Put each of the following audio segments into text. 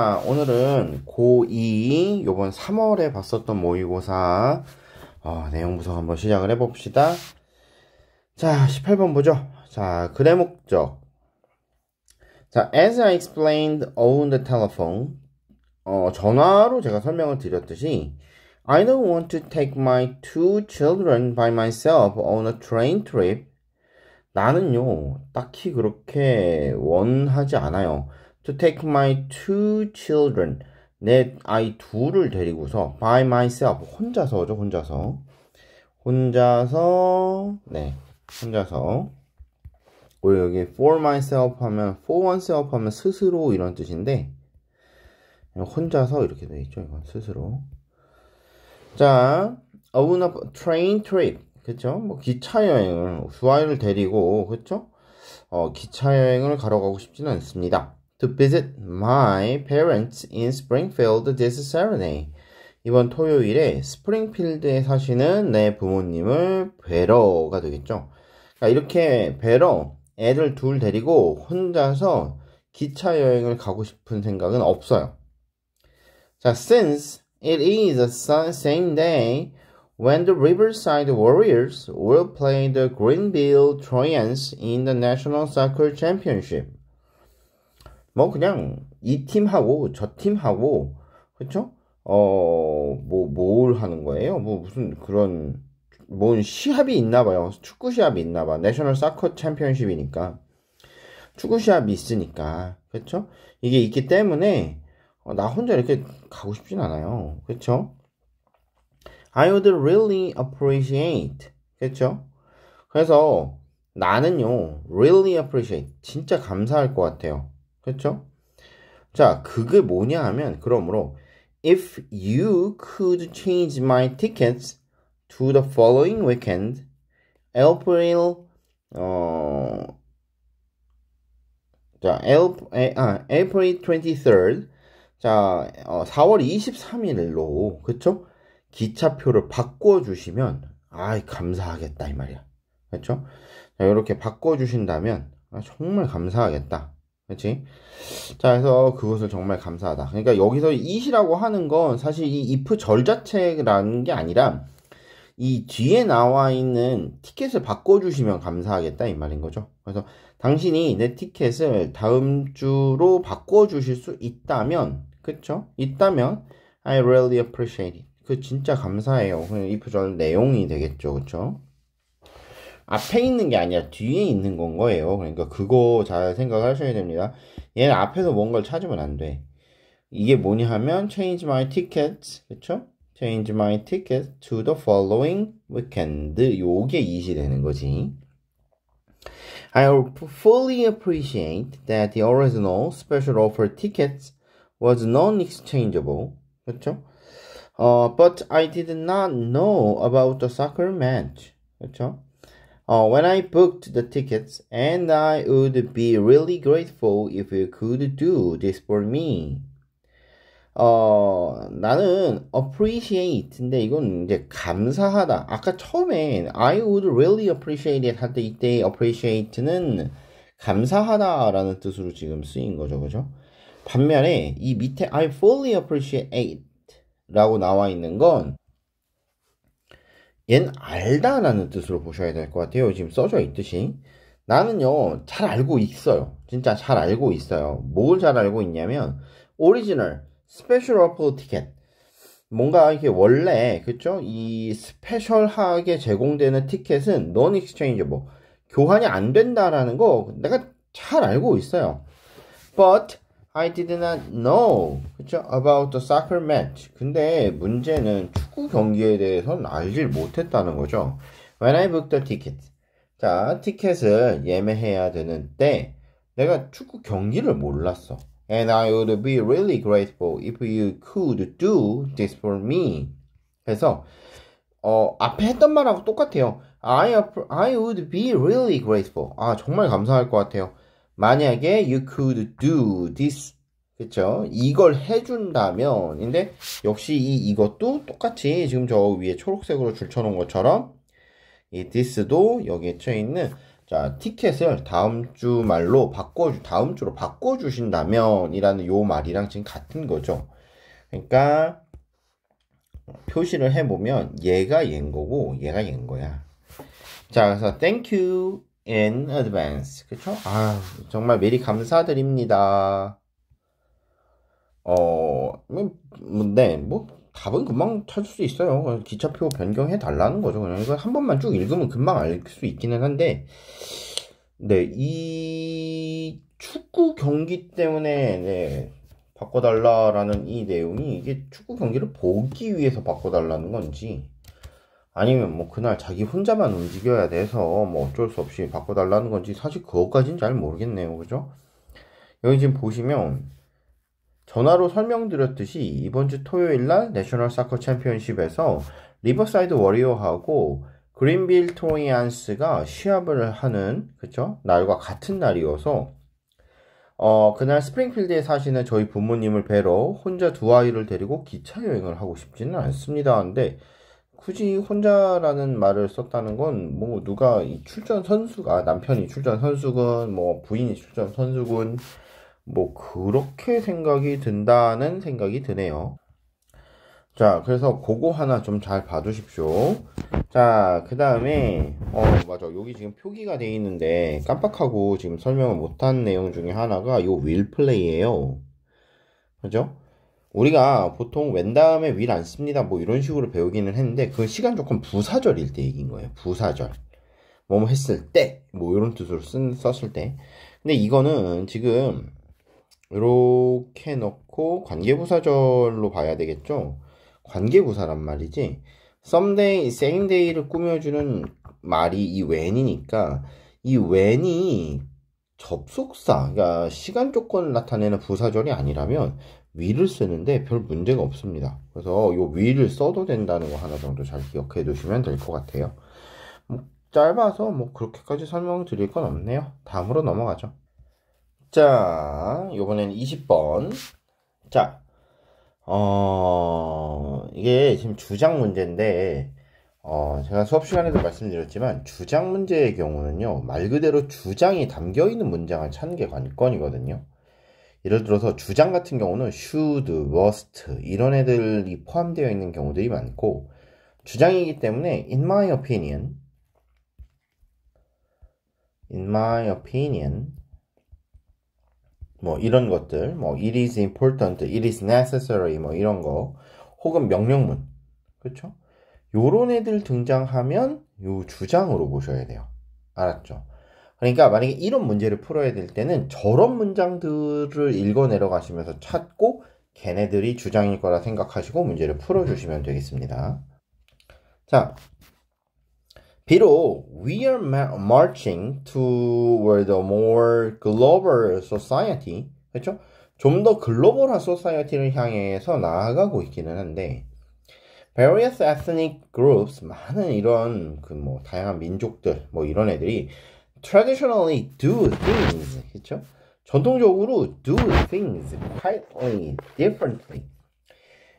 자, 오늘은 고2 요번 3월에 봤었던 모의고사 어, 내용부터 한번 시작을 해봅시다. 자, 18번 보죠. 자, 그의 목적. 자, as I explained on the telephone, 어, 전화로 제가 설명을 드렸듯이 I don't want to take my two children by myself on a train trip. 나는요, 딱히 그렇게 원하지 않아요. to take my two children. 내 아이 둘을 데리고서 by myself 혼자서죠 혼자서 혼자서 네 혼자서 우리 여기 for myself 하면 for oneself 하면 스스로 이런 뜻인데 혼자서 이렇게 돼 있죠 이건 스스로 자 on a train trip 그쵸 뭐 기차 여행을 두 아이를 데리고 그쵸 어 기차 여행을 가러 가고 싶지는 않습니다 to visit my parents in Springfield this Saturday. 이번 토요일에 스프링필드에 사시는 내 부모님을 뵈러가 되겠죠. 이렇게 뵈러 애들 둘 데리고 혼자서 기차 여행을 가고 싶은 생각은 없어요. 자, since it is the same day when the Riverside Warriors will play the Greenville Trojans in the National Soccer Championship. 뭐 그냥 이 팀하고 저 팀하고 그렇죠? 어 뭐 뭘 하는 거예요? 뭐 무슨 그런 뭔 시합이 있나 봐요. 축구 시합이 있나 봐. 내셔널 사커 챔피언십이니까 축구 시합이 있으니까 그렇죠? 이게 있기 때문에 어, 나 혼자 이렇게 가고 싶진 않아요. 그렇죠? I would really appreciate 그렇죠? 그래서 나는요 really appreciate 진짜 감사할 것 같아요. 그렇죠? 자, 그게 뭐냐 하면 그러므로 if you could change my tickets to the following weekend, April 어 자, 아, April, 23rd 자, 어, 4월 23일로 그렇죠? 기차표를 바꿔 주시면 아이 감사하겠다 이 말이야. 그렇죠? 자, 이렇게 바꿔 주신다면 아, 정말 감사하겠다. 그치? 자, 그래서 그것을 정말 감사하다. 그러니까 여기서 이시라고 하는 건 사실 이 if 절 자체라는 게 아니라 이 뒤에 나와 있는 티켓을 바꿔주시면 감사하겠다 이 말인 거죠. 그래서 당신이 내 티켓을 다음 주로 바꿔주실 수 있다면, 그쵸? 있다면 I really appreciate it. 그 진짜 감사해요. 이 그 표절 내용이 되겠죠, 그쵸? 앞에 있는 게 아니라 뒤에 있는 건 거예요. 그러니까 그거 잘 생각하셔야 됩니다. 얘는 앞에서 뭔가를 찾으면 안 돼. 이게 뭐냐 하면 change my tickets 그렇죠 change my tickets to the following weekend 요게 이시 되는 거지. I fully appreciate that the original special offer tickets was non-exchangeable. 그렇죠? Uh, but I did not know about the soccer match. 그렇죠? Uh, when I booked the tickets, and I would be really grateful if you could do this for me. 어, 나는 appreciate인데 이건 이제 감사하다. 아까 처음에 I would really appreciate it 할 때 이때 appreciate는 감사하다라는 뜻으로 지금 쓰인 거죠. 그죠? 반면에 이 밑에 I fully appreciate 라고 나와 있는 건얜 알다라는 뜻으로 보셔야 될 것 같아요. 지금 써져 있듯이. 나는요, 잘 알고 있어요. 진짜 잘 알고 있어요. 뭘 잘 알고 있냐면, 오리지널, 스페셜 어플 티켓. 뭔가 이게 원래, 그쵸? 이 스페셜하게 제공되는 티켓은 넌 익스체인지 뭐, 교환이 안 된다라는 거 내가 잘 알고 있어요. But I did not know. 그쵸? About the soccer match. 근데 문제는 축구 경기에 대해서는 알질 못했다는 거죠. When I booked the ticket. 자, 티켓을 예매해야 되는데, 내가 축구 경기를 몰랐어. And I would be really grateful if you could do this for me. 그래서, 어, 앞에 했던 말하고 똑같아요. I, I would be really grateful. 아, 정말 감사할 것 같아요. 만약에 you could do this 그쵸 이걸 해준다면 근데 역시 이 이것도 똑같이 지금 저 위에 초록색으로 줄쳐놓은 것처럼 이 this도 여기에 쳐있는 자 티켓을 다음 주 말로 바꿔 주 다음 주로 바꿔 주신다면이라는 요 말이랑 지금 같은 거죠. 그러니까 표시를 해보면 얘가 얘인 거고 얘가 얘인 거야. 자 그래서 thank you in advance. 그쵸? 아, 정말 미리 감사드립니다. 어, 뭐, 뭐, 네, 뭐, 답은 금방 찾을 수 있어요. 기차표 변경해 달라는 거죠. 그냥 이거 한 번만 쭉 읽으면 금방 알 수 있기는 한데, 네, 이 축구 경기 때문에, 네, 바꿔달라라는 이 내용이 이게 축구 경기를 보기 위해서 바꿔달라는 건지, 아니면 뭐 그날 자기 혼자만 움직여야 돼서 뭐 어쩔 수 없이 바꿔달라는 건지 사실 그것까진 잘 모르겠네요. 그죠? 여기 지금 보시면 전화로 설명드렸듯이 이번 주 토요일 날 내셔널 사커 챔피언십에서 리버사이드 워리어하고 그린빌 토리안스가 시합을 하는 그쵸 날과 같은 날이어서 어 그날 스프링필드에 사시는 저희 부모님을 뵈러 혼자 두 아이를 데리고 기차 여행을 하고 싶지는 않습니다. 근데 굳이 혼자라는 말을 썼다는 건 뭐 누가 이 출전 선수가 아, 남편이 출전 선수군 뭐 부인이 출전 선수군 뭐 그렇게 생각이 든다는 생각이 드네요. 자, 그래서 그거 하나 좀 잘 봐주십시오. 자, 그 다음에, 어, 맞아. 여기 지금 표기가 돼 있는데 깜빡하고 지금 설명을 못한 내용 중에 하나가 요 윌플레이예요. 그죠? 우리가 보통 웬 다음에 윌 안 씁니다. 뭐 이런 식으로 배우기는 했는데 그 시간 조건 부사절일 때 얘기인 거예요. 부사절. 뭐뭐 했을 때, 뭐 이런 뜻으로 쓴, 썼을 때. 근데 이거는 지금 이렇게 넣고 관계부사절로 봐야 되겠죠. 관계부사란 말이지. someday, same day를 꾸며주는 말이 이 when이니까 이 when이 접속사, 그러니까 시간 조건을 나타내는 부사절이 아니라면 위를 쓰는데 별 문제가 없습니다. 그래서 이 위를 써도 된다는 거 하나 정도 잘 기억해 두시면 될 것 같아요. 뭐 짧아서 뭐 그렇게까지 설명드릴 건 없네요. 다음으로 넘어가죠. 자, 요번엔 20번. 자, 어, 이게 지금 주장 문제인데, 어, 제가 수업 시간에도 말씀드렸지만, 주장 문제의 경우는요, 말 그대로 주장이 담겨 있는 문장을 찾는 게 관건이거든요. 예를 들어서 주장 같은 경우는 should, worst 이런 애들이 포함되어 있는 경우들이 많고 주장이기 때문에 in my opinion in my opinion 뭐 이런 것들 뭐 it is important, it is necessary 뭐 이런 거 혹은 명령문 그렇죠? 요런 애들 등장하면 요 주장으로 보셔야 돼요. 알았죠? 그러니까 만약에 이런 문제를 풀어야 될 때는 저런 문장들을 읽어내려 가시면서 찾고 걔네들이 주장일 거라 생각하시고 문제를 풀어주시면 되겠습니다. 자, 비록 we are marching toward a more global society, 그렇죠? 좀 더 글로벌한 소사이어티를 향해서 나아가고 있기는 한데 various ethnic groups 많은 이런 그 뭐 다양한 민족들 뭐 이런 애들이 traditionally do things 그렇죠? 전통적으로 do things quietly, differently.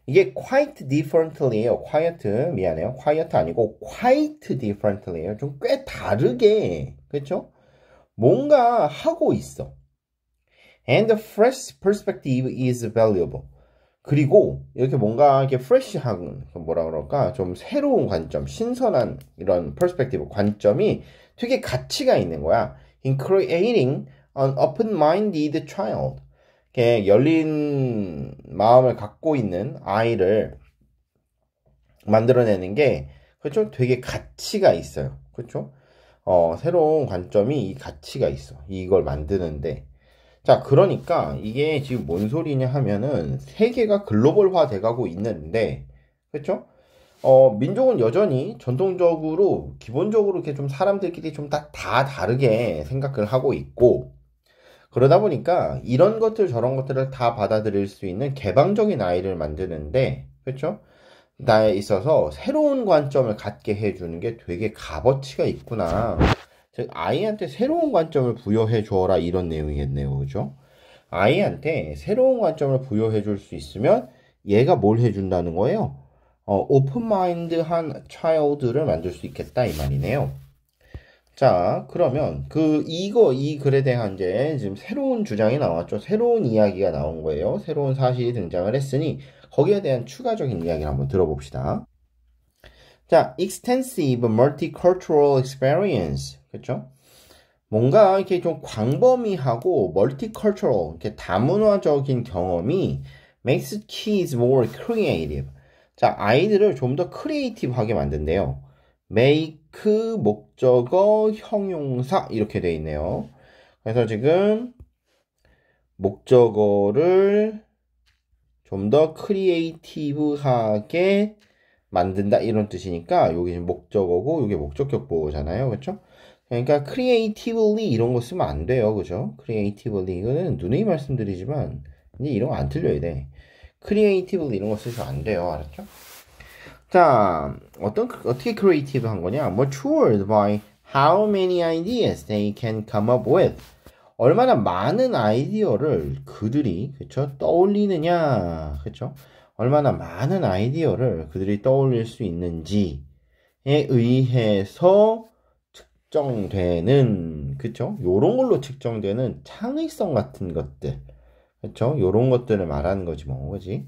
이게 quite differently예요. quiet 미안해요. quiet 아니고 quite differently예요. 좀 꽤 다르게 그렇죠? 뭔가 하고 있어. And the fresh perspective is valuable. 그리고 이렇게 뭔가 이렇게 fresh한 뭐라 그럴까 좀 새로운 관점, 신선한 이런 perspective 관점이 되게 가치가 있는 거야. In creating an open-minded child. 이렇게 열린 마음을 갖고 있는 아이를 만들어내는 게그렇 되게 가치가 있어요. 그쵸 그렇죠? 어, 새로운 관점이 이 가치가 있어. 이걸 만드는데. 자, 그러니까 이게 지금 뭔 소리냐 하면은 세계가 글로벌화 돼 가고 있는데, 그렇죠? 어, 민족은 여전히 전통적으로 기본적으로 이렇게 좀 사람들끼리 좀다다 다르게 생각을 하고 있고 그러다 보니까 이런 것들 저런 것들을 다 받아들일 수 있는 개방적인 아이를 만드는데 그렇죠? 나에 있어서 새로운 관점을 갖게 해주는 게 되게 값어치가 있구나. 즉 아이한테 새로운 관점을 부여해 줘라 이런 내용이겠네요, 그죠? 아이한테 새로운 관점을 부여해 줄 수 있으면 얘가 뭘 해준다는 거예요? 어, 오픈마인드한 차일드를 만들 수 있겠다 이 말이네요. 자, 그러면 그 이거 이 글에 대한 이제 지금 새로운 주장이 나왔죠. 새로운 이야기가 나온 거예요. 새로운 사실이 등장을 했으니 거기에 대한 추가적인 이야기를 한번 들어봅시다. 자, extensive multicultural experience. 그렇죠? 뭔가 이렇게 좀 광범위하고 multicultural, 이렇게 다문화적인 경험이 makes kids more creative. 자, 아이들을 좀 더 크리에이티브하게 만든대요. make 목적어 형용사 이렇게 돼 있네요. 그래서 지금 목적어를 좀 더 크리에이티브하게 만든다 이런 뜻이니까 여기 목적어고 이게 목적격 보잖아요 그렇죠? 그러니까 creatively 이런 거 쓰면 안 돼요. 그죠? creatively 이거는 누누이 말씀드리지만 이제 이런 거 안 틀려야 돼. 크리에이티브 이런 거쓰셔면안 돼요. 알았죠? 자, 어떤 어떻게 크리에이티브 한 거냐? m o t u r e d by how many ideas they can come up with. 얼마나 많은 아이디어를 그들이 그쵸 떠올리느냐 그쵸 얼마나 많은 아이디어를 그들이 떠올릴 수 있는지에 의해서 측정되는 그쵸 요런 걸로 측정되는 창의성 같은 것들 그렇죠? 요런 것들을 말하는 거지 뭐. 그지?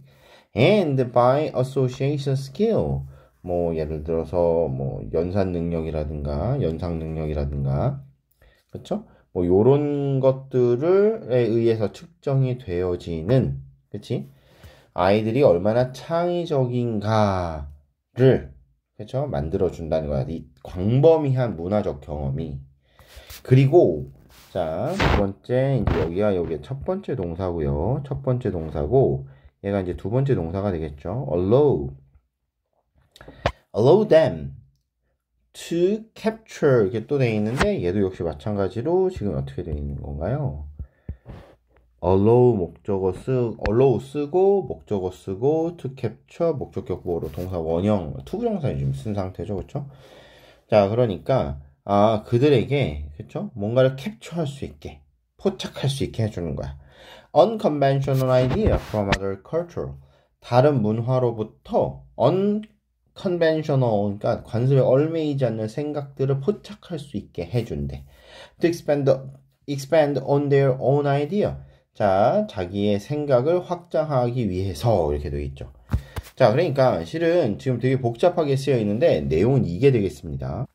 and by association skill 뭐 예를 들어서 뭐 연산 능력이라든가 연상 능력이라든가 그렇뭐 요런 것들을에 의해서 측정이 되어지는 그렇 아이들이 얼마나 창의적인가를 그렇 만들어 준다는 거야. 이 광범위한 문화적 경험이 그리고 자, 두 번째, 이제 여기가 여기 첫 번째 동사고요. 첫 번째 동사고, 얘가 이제 두 번째 동사가 되겠죠. allow. allow them to capture. 이렇게 또 돼 있는데, 얘도 역시 마찬가지로 지금 어떻게 돼 있는 건가요? allow 목적어 쓰, allow 쓰고, 목적어 쓰고, to capture, 목적격보로 동사 원형, 투구정사에 지금 쓴 상태죠. 그렇죠 자, 그러니까, 아, 그들에게 그렇 뭔가를 캡처할 수 있게 포착할 수 있게 해주는 거야. Unconventional idea from other culture. 다른 문화로부터 unconventional, 그러니까 관습에 얼매이지 않는 생각들을 포착할 수 있게 해준대. To expand, expand on their own idea. 자, 자기의 생각을 확장하기 위해서 이렇게 되어 있죠. 자, 그러니까 실은 지금 되게 복잡하게 쓰여 있는데 내용은 이게 되겠습니다.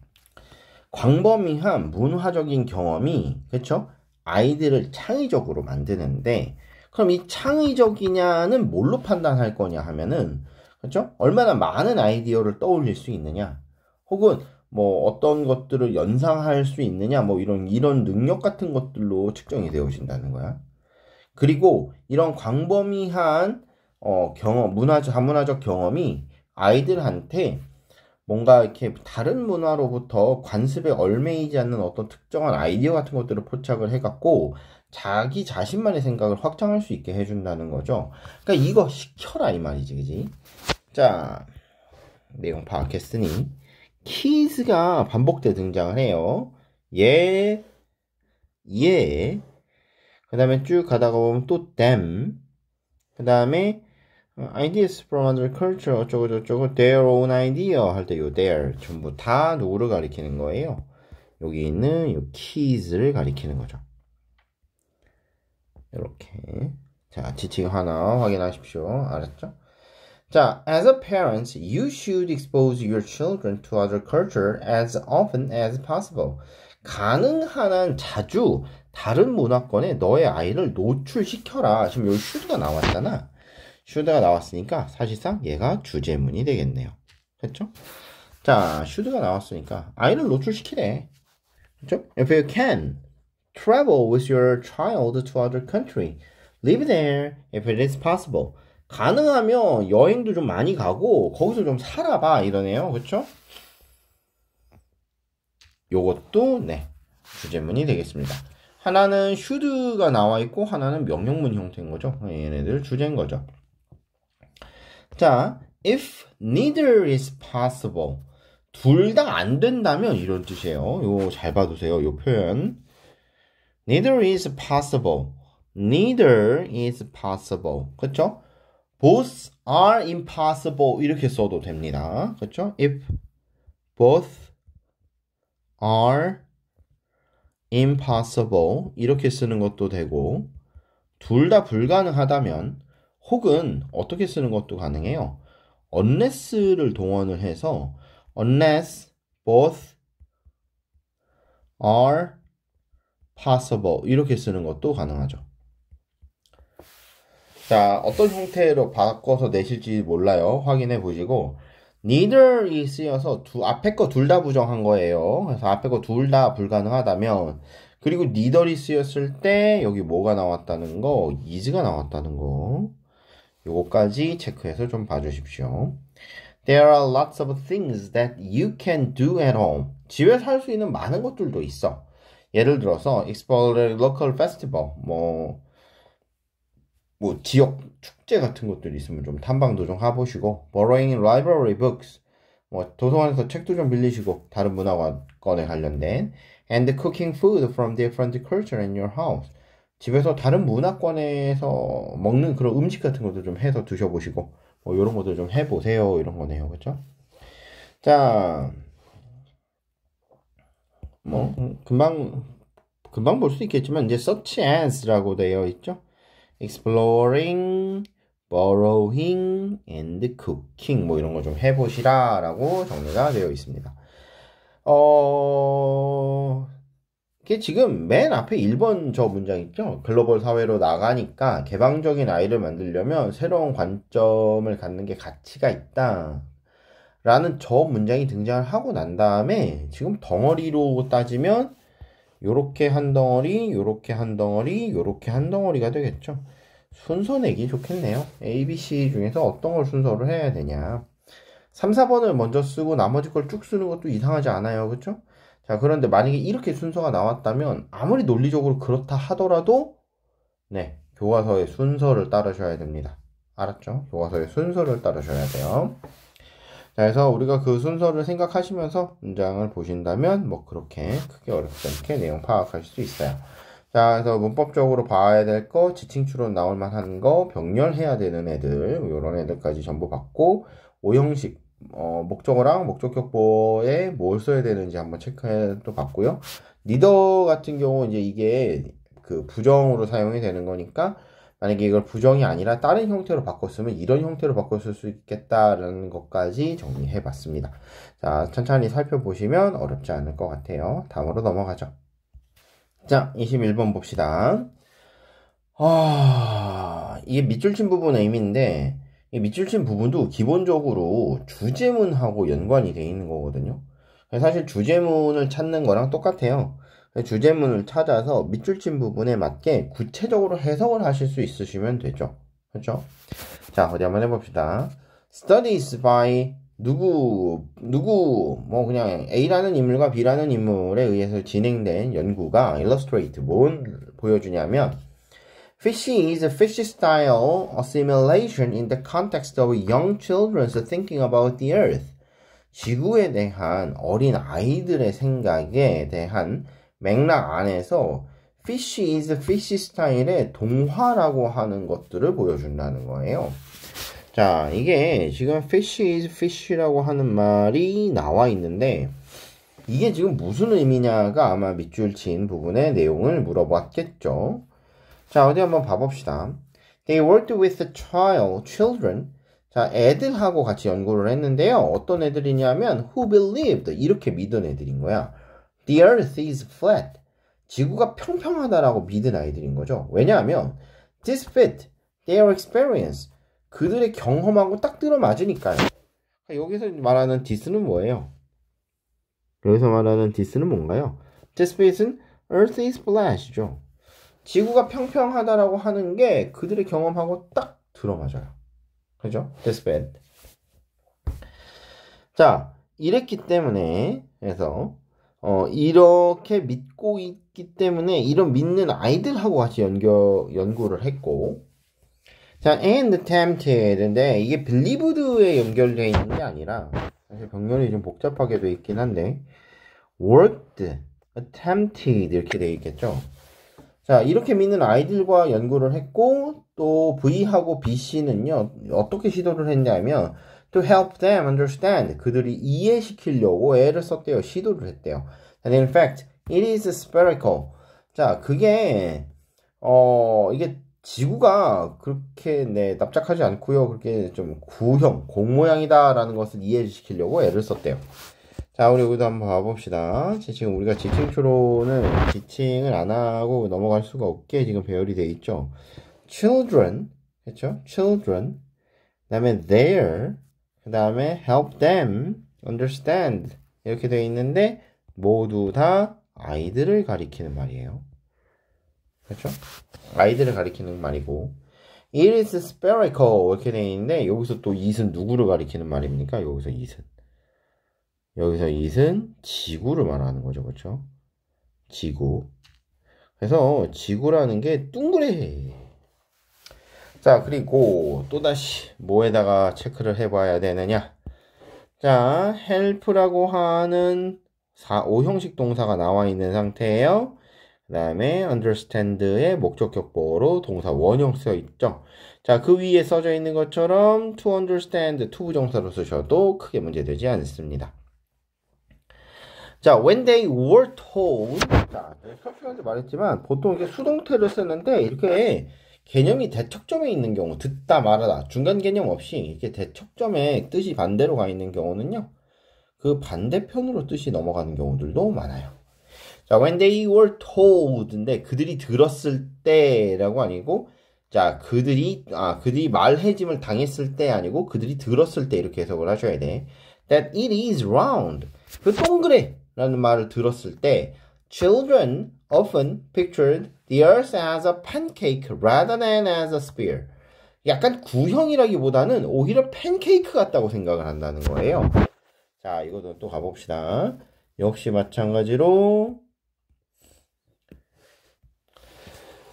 광범위한 문화적인 경험이 그렇죠? 아이들을 창의적으로 만드는데 그럼 이 창의적이냐는 뭘로 판단할 거냐 하면은 그렇죠? 얼마나 많은 아이디어를 떠올릴 수 있느냐 혹은 뭐 어떤 것들을 연상할 수 있느냐 뭐 이런 이런 능력 같은 것들로 측정이 되어진다는 거야. 그리고 이런 광범위한 어, 경험 문화적 문화적 경험이 아이들한테 뭔가 이렇게 다른 문화로부터 관습에 얼매이지 않는 어떤 특정한 아이디어 같은 것들을 포착을 해갖고 자기 자신만의 생각을 확장할 수 있게 해준다는 거죠. 그러니까 이거 시켜라 이 말이지, 그지? 자, 내용 파악했으니 키즈가 반복돼 등장을 해요. 예, 예. 그 다음에 쭉 가다가 보면 또 댐. 그 다음에 ideas from other culture 어쩌고저쩌고 their own idea 할 때 요 their 전부 다 누구를 가리키는 거예요? 여기 있는 요 kids를 가리키는 거죠. 이렇게 자 지칭 하나 확인하십시오. 알았죠? 자, as a parent, you should expose your children to other culture as often as possible. 가능한 한 자주 다른 문화권에 너의 아이를 노출시켜라. 지금 요 should가 나왔잖아. 슈드가 나왔으니까 사실상 얘가 주제문이 되겠네요. 됐죠? 자, 슈드가 나왔으니까 아이를 노출시키래. 그죠 If you can travel with your child to other country, live there if it is possible. 가능하면 여행도 좀 많이 가고 거기서 좀 살아봐 이러네요. 그렇죠? 요것도 네 주제문이 되겠습니다. 하나는 슈드가 나와 있고 하나는 명령문 형태인 거죠. 얘네들 주제인 거죠. 자, if neither is possible. 둘 다 안 된다면 이런 뜻이에요. 이거 잘 봐두세요. 이 표현. neither is possible. neither is possible. 그쵸 both are impossible 이렇게 써도 됩니다. 그쵸 if both are impossible 이렇게 쓰는 것도 되고 둘 다 불가능하다면 혹은 어떻게 쓰는 것도 가능해요. unless를 동원을 해서 unless both are possible 이렇게 쓰는 것도 가능하죠. 자, 어떤 형태로 바꿔서 내실지 몰라요. 확인해 보시고 neither이 쓰여서 두 앞에 거 둘 다 부정한 거예요. 그래서 앞에 거 둘 다 불가능하다면 그리고 neither이 쓰였을 때 여기 뭐가 나왔다는 거 is가 나왔다는 거. 요거까지 체크해서 좀 봐주십시오. There are lots of things that you can do at home. 집에서 할 수 있는 많은 것들도 있어. 예를 들어서 Explore Local Festival, 뭐, 뭐 지역 축제 같은 것들이 있으면 좀 탐방도 좀 해보시고 Borrowing Library Books, 뭐 도서관에서 책도 좀 빌리시고 다른 문화권에 관련된 And cooking food from different culture in your house. 집에서 다른 문화권에서 먹는 그런 음식 같은 것도 좀 해서 드셔보시고 뭐 이런 것도 좀 해보세요 이런 거네요 그렇죠? 자, 뭐 음. 음, 금방 금방 볼 수 있겠지만 이제 search as라고 되어 있죠. exploring, borrowing, and cooking 뭐 이런 거 좀 해보시라라고 정리가 되어 있습니다. 어. 지금 맨 앞에 1번 저 문장 있죠? 글로벌 사회로 나가니까 개방적인 아이를 만들려면 새로운 관점을 갖는 게 가치가 있다. 라는 저 문장이 등장을 하고 난 다음에 지금 덩어리로 따지면 요렇게 한 덩어리, 요렇게 한 덩어리, 요렇게 한 덩어리가 되겠죠. 순서 내기 좋겠네요. A, B, C 중에서 어떤 걸 순서를 해야 되냐. 3, 4번을 먼저 쓰고 나머지 걸 쭉 쓰는 것도 이상하지 않아요. 그렇죠? 자, 그런데 만약에 이렇게 순서가 나왔다면 아무리 논리적으로 그렇다 하더라도 네, 교과서의 순서를 따르셔야 됩니다. 알았죠? 교과서의 순서를 따르셔야 돼요. 자, 그래서 우리가 그 순서를 생각하시면서 문장을 보신다면 뭐 그렇게 크게 어렵지 않게 내용 파악하실 수 있어요. 자, 그래서 문법적으로 봐야 될 거, 지칭추론 나올 만한 거, 병렬해야 되는 애들, 요런 애들까지 전부 봤고 오형식, 어, 목적어랑 목적 격보에 뭘 써야 되는지 한번 체크해도 봤고요. 리더 같은 경우 이제 이게 그 부정으로 사용이 되는 거니까 만약에 이걸 부정이 아니라 다른 형태로 바꿨으면 이런 형태로 바꿨을 수 있겠다라는 것까지 정리해 봤습니다. 자, 천천히 살펴보시면 어렵지 않을 것 같아요. 다음으로 넘어가죠. 자, 21번 봅시다. 아, 이게 밑줄 친 부분 의미인데, 밑줄 친 부분도 기본적으로 주제문하고 연관이 되어 있는 거거든요. 사실 주제문을 찾는 거랑 똑같아요. 주제문을 찾아서 밑줄 친 부분에 맞게 구체적으로 해석을 하실 수 있으시면 되죠. 그렇죠? 자, 어디 한번 해봅시다. studies by 누구, 누구, 뭐 그냥 A라는 인물과 B라는 인물에 의해서 진행된 연구가 illustrate 뭔 보여주냐면 Fishy is a fishy style assimilation in the context of young children's thinking about the earth. 지구에 대한 어린 아이들의 생각에 대한 맥락 안에서 fishy is fishy 스타일의 동화라고 하는 것들을 보여준다는 거예요. 자, 이게 지금 fishy is fishy라고 하는 말이 나와 있는데 이게 지금 무슨 의미냐가 아마 밑줄 친 부분의 내용을 물어봤겠죠. 자, 어디 한번 봐봅시다. They worked with the child, children. 자, 애들하고 같이 연구를 했는데요. 어떤 애들이냐면, who believed. 이렇게 믿은 애들인 거야. The earth is flat. 지구가 평평하다라고 믿은 아이들인 거죠. 왜냐하면, t h i s p i t their experience. 그들의 경험하고 딱 들어맞으니까요. 여기서 말하는 t h i s 는 뭐예요? 여기서 말하는 t h i s 는 뭔가요? This basin, Earth is flat이죠. 지구가 평평하다라고 하는 게 그들의 경험하고 딱 들어맞아요. 그죠? This band. 자, 이랬기 때문에, 그래서, 어, 이렇게 믿고 있기 때문에, 이런 믿는 아이들하고 같이 연결 연구를 했고, 자, and tempted인데, 이게 believed에 연결되어 있는 게 아니라, 사실 병렬이 좀 복잡하게 돼 있긴 한데, worked, attempted 이렇게 돼 있겠죠? 자, 이렇게 믿는 아이들과 연구를 했고, 또 V하고 BC는요, 어떻게 시도를 했냐면, to help them understand. 그들이 이해시키려고 애를 썼대요. 시도를 했대요. And in fact, it is spherical. 자, 그게, 어, 이게 지구가 그렇게, 네, 납작하지 않고요. 그렇게 좀 구형, 공 모양이다라는 것을 이해시키려고 애를 썼대요. 자 우리 여기도 한번 봐봅시다 지금 우리가 지칭 추로는 지칭을 안 하고 넘어갈 수가 없게 지금 배열이 돼 있죠 children 그렇죠 children 그 다음에 t h e r e 그 다음에 help them understand 이렇게 되어 있는데 모두 다 아이들을 가리키는 말이에요 그렇죠 아이들을 가리키는 말이고 it is spherical 이렇게 되어 있는데 여기서 또 it은 누구를 가리키는 말입니까 여기서 it은 여기서 it은 지구를 말하는 거죠. 그렇죠? 지구. 그래서 지구라는 게 둥그레. 자, 그리고 또다시 뭐에다가 체크를 해봐야 되느냐. 자, help라고 하는 4, 5형식 동사가 나와 있는 상태예요. 그 다음에 understand의 목적격보로 동사 원형 쓰여 있죠. 자, 그 위에 써져 있는 것처럼 to understand, to 부정사로 쓰셔도 크게 문제되지 않습니다. 자, when they were told. 자, 수업시간 말했지만 보통 이게 수동태를 쓰는데 이렇게 개념이 대척점에 있는 경우, 듣다 말하다, 중간 개념 없이 이렇게 대척점에 뜻이 반대로 가 있는 경우는요, 그 반대편으로 뜻이 넘어가는 경우들도 많아요. 자, when they were told인데 그들이 들었을 때라고 아니고, 자, 그들이, 아, 그들이 말해짐을 당했을 때 아니고 그들이 들었을 때 이렇게 해석을 하셔야 돼. That it is round. 그 동그래. 라는 말을 들었을 때 children often pictured the earth as a pancake rather than as a sphere. 약간 구형이라기보다는 오히려 팬케이크 같다고 생각을 한다는 거예요. 자, 이것도 또 가봅시다. 역시 마찬가지로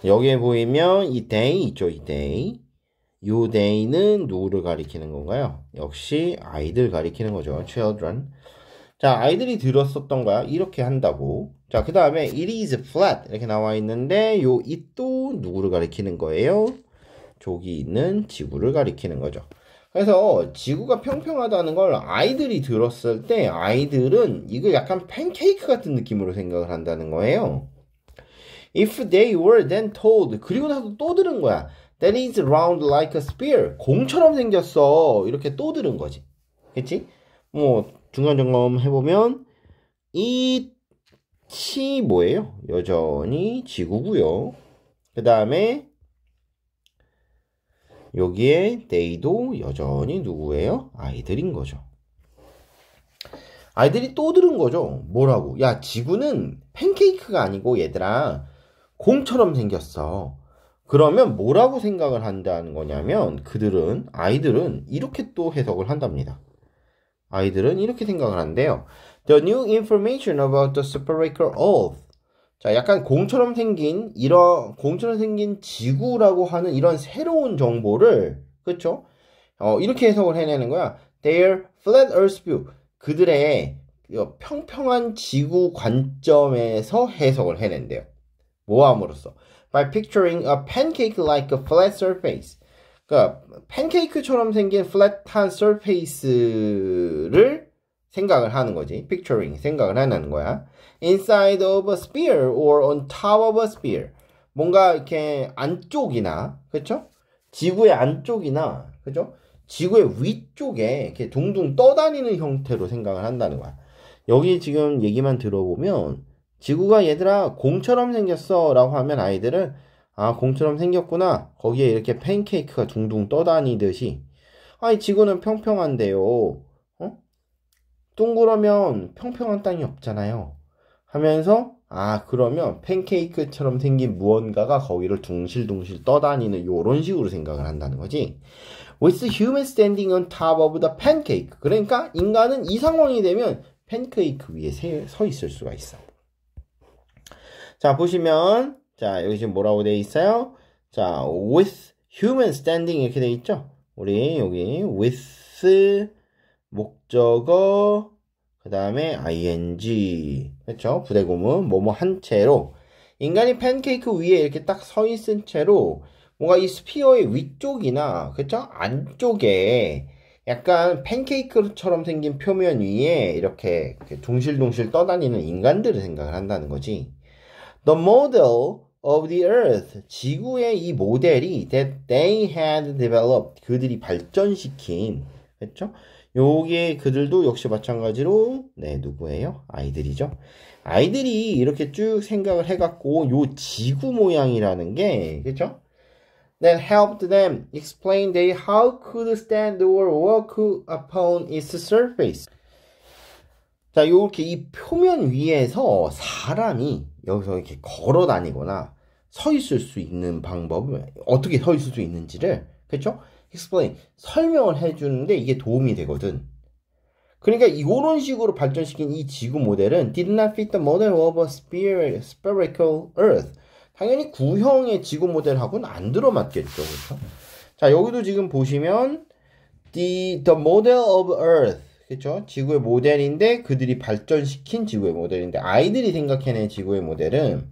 여기에 보이면 이 day 있죠, 이 day. 요 day는 누구를 가리키는 건가요? 역시 아이들 가리키는 거죠, children. 자, 아이들이 들었었던 거야. 이렇게 한다고. 자, 그 다음에 it is flat 이렇게 나와 있는데 요 it도 누구를 가리키는 거예요? 저기 있는 지구를 가리키는 거죠. 그래서 지구가 평평하다는 걸 아이들이 들었을 때 아이들은 이거 약간 팬케이크 같은 느낌으로 생각을 한다는 거예요. If they were then told 그리고 나서 또 들은 거야. That is round like a spear. 공처럼 생겼어. 이렇게 또 들은 거지. 그치? 뭐 중간 점검 해보면 이치 뭐예요? 여전히 지구고요. 그 다음에 여기에 데이도 여전히 누구예요? 아이들인 거죠. 아이들이 또 들은 거죠. 뭐라고? 야, 지구는 팬케이크가 아니고 얘들아 공처럼 생겼어. 그러면 뭐라고 생각을 한다는 거냐면 그들은 아이들은 이렇게 또 해석을 한답니다. 아이들은 이렇게 생각을 한대요. The new information about the spherical Earth. 자, 약간 공처럼 생긴 이런 공처럼 생긴 지구라고 하는 이런 새로운 정보를 그렇죠? 어, 이렇게 해석을 해내는 거야. Their flat Earth view. 그들의 평평한 지구 관점에서 해석을 해낸대요. 모함으로써 by picturing a pancake-like flat surface. 그러니까 팬케이크처럼 생긴 플랫한 서페이스를 생각을 하는 거지. picturing 생각을 하는 거야. inside of a sphere or on top of a sphere. 뭔가 이렇게 안쪽이나 그렇죠? 지구의 안쪽이나 그렇죠? 지구의 위쪽에 이렇게 둥둥 떠다니는 형태로 생각을 한다는 거야. 여기 지금 얘기만 들어보면 지구가 얘들아 공처럼 생겼어라고 하면 아이들은 아, 공처럼 생겼구나. 거기에 이렇게 팬케이크가 둥둥 떠다니듯이. 아니, 지구는 평평한데요. 어? 둥그러면 평평한 땅이 없잖아요. 하면서, 아, 그러면 팬케이크처럼 생긴 무언가가 거기를 둥실둥실 떠다니는 요런 식으로 생각을 한다는 거지. With human standing on top of the pancake. 그러니까 인간은 이 상황이 되면 팬케이크 위에 서 있을 수가 있어. 자, 보시면 자, 여기 지금 뭐라고 돼 있어요? 자, with human standing 이렇게 돼 있죠? 우리 여기 with 목적어 그 다음에 ing 그렇죠? 부대고문 뭐뭐 한 채로 인간이 팬케이크 위에 이렇게 딱 서 있은 채로 뭔가 이 스피어의 위쪽이나 그렇죠? 안쪽에 약간 팬케이크처럼 생긴 표면 위에 이렇게, 이렇게 동실동실 떠다니는 인간들을 생각을 한다는 거지. The model of the earth. 지구의 이 모델이 that they had developed. 그들이 발전시킨. 그렇죠? 요게 그들도 역시 마찬가지로 네, 누구예요? 아이들이죠. 아이들이 이렇게 쭉 생각을 해 갖고 요 지구 모양이라는 게 그렇죠? that helped them explain they how could stand or walk upon its surface. 자, 요렇게 이 표면 위에서 사람이 여기서 이렇게 걸어 다니거나 서 있을 수 있는 방법을 어떻게 서 있을 수 있는지를 그렇죠? explain 설명을 해주는데 이게 도움이 되거든. 그러니까 이런 식으로 발전시킨 이 지구 모델은 did not fit the model of a spherical Earth. 당연히 구형의 지구 모델하고는 안 들어맞겠죠, 그렇죠? 자 여기도 지금 보시면 the the model of Earth 그렇죠? 지구의 모델인데 그들이 발전시킨 지구의 모델인데 아이들이 생각해낸 지구의 모델은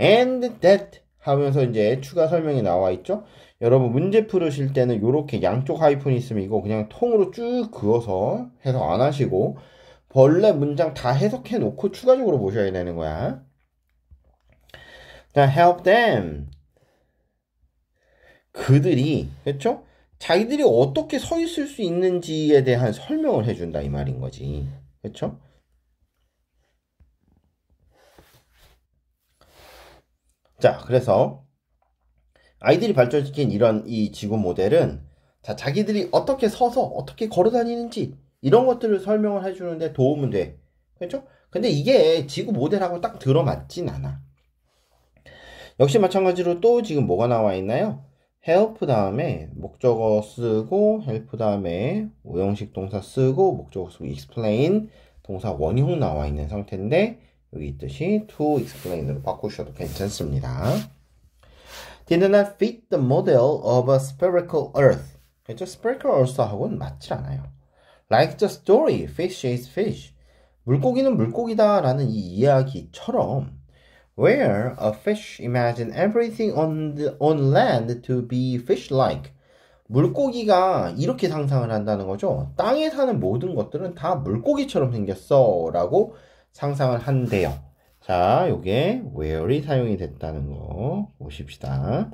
and that 하면서 이제 추가 설명이 나와 있죠. 여러분 문제 풀으실 때는 이렇게 양쪽 하이픈이 있으면 이거 그냥 통으로 쭉 그어서 해석 안 하시고 벌레 문장 다 해석해 놓고 추가적으로 보셔야 되는 거야. 자, help them. 그들이, 그렇죠? 자기들이 어떻게 서 있을 수 있는지에 대한 설명을 해준다 이 말인 거지. 그렇죠? 자, 그래서 아이들이 발전시킨 이런 이 지구 모델은 자, 자기들이 어떻게 서서 어떻게 걸어 다니는지 이런 것들을 설명을 해주는데 도움은 돼. 그렇죠? 근데 이게 지구 모델하고 딱 들어맞진 않아. 역시 마찬가지로 또 지금 뭐가 나와 있나요? help 다음에 목적어 쓰고 help 다음에 오형식 동사 쓰고 목적어 쓰고 explain 동사 원형 나와 있는 상태인데 여기 있듯이 to explain으로 바꾸셔도 괜찮습니다. Did not fit the model of a spherical earth. 그렇죠? spherical earth하고는 맞지 않아요. Like the story, fish is fish. 물고기는 물고기다라는 이 이야기처럼 where a fish imagine everything on, the, on land to be fish-like. 물고기가 이렇게 상상을 한다는 거죠. 땅에 사는 모든 것들은 다 물고기처럼 생겼어. 라고 상상을 한대요. 자, 요게 where이 사용이 됐다는 거 보십시다.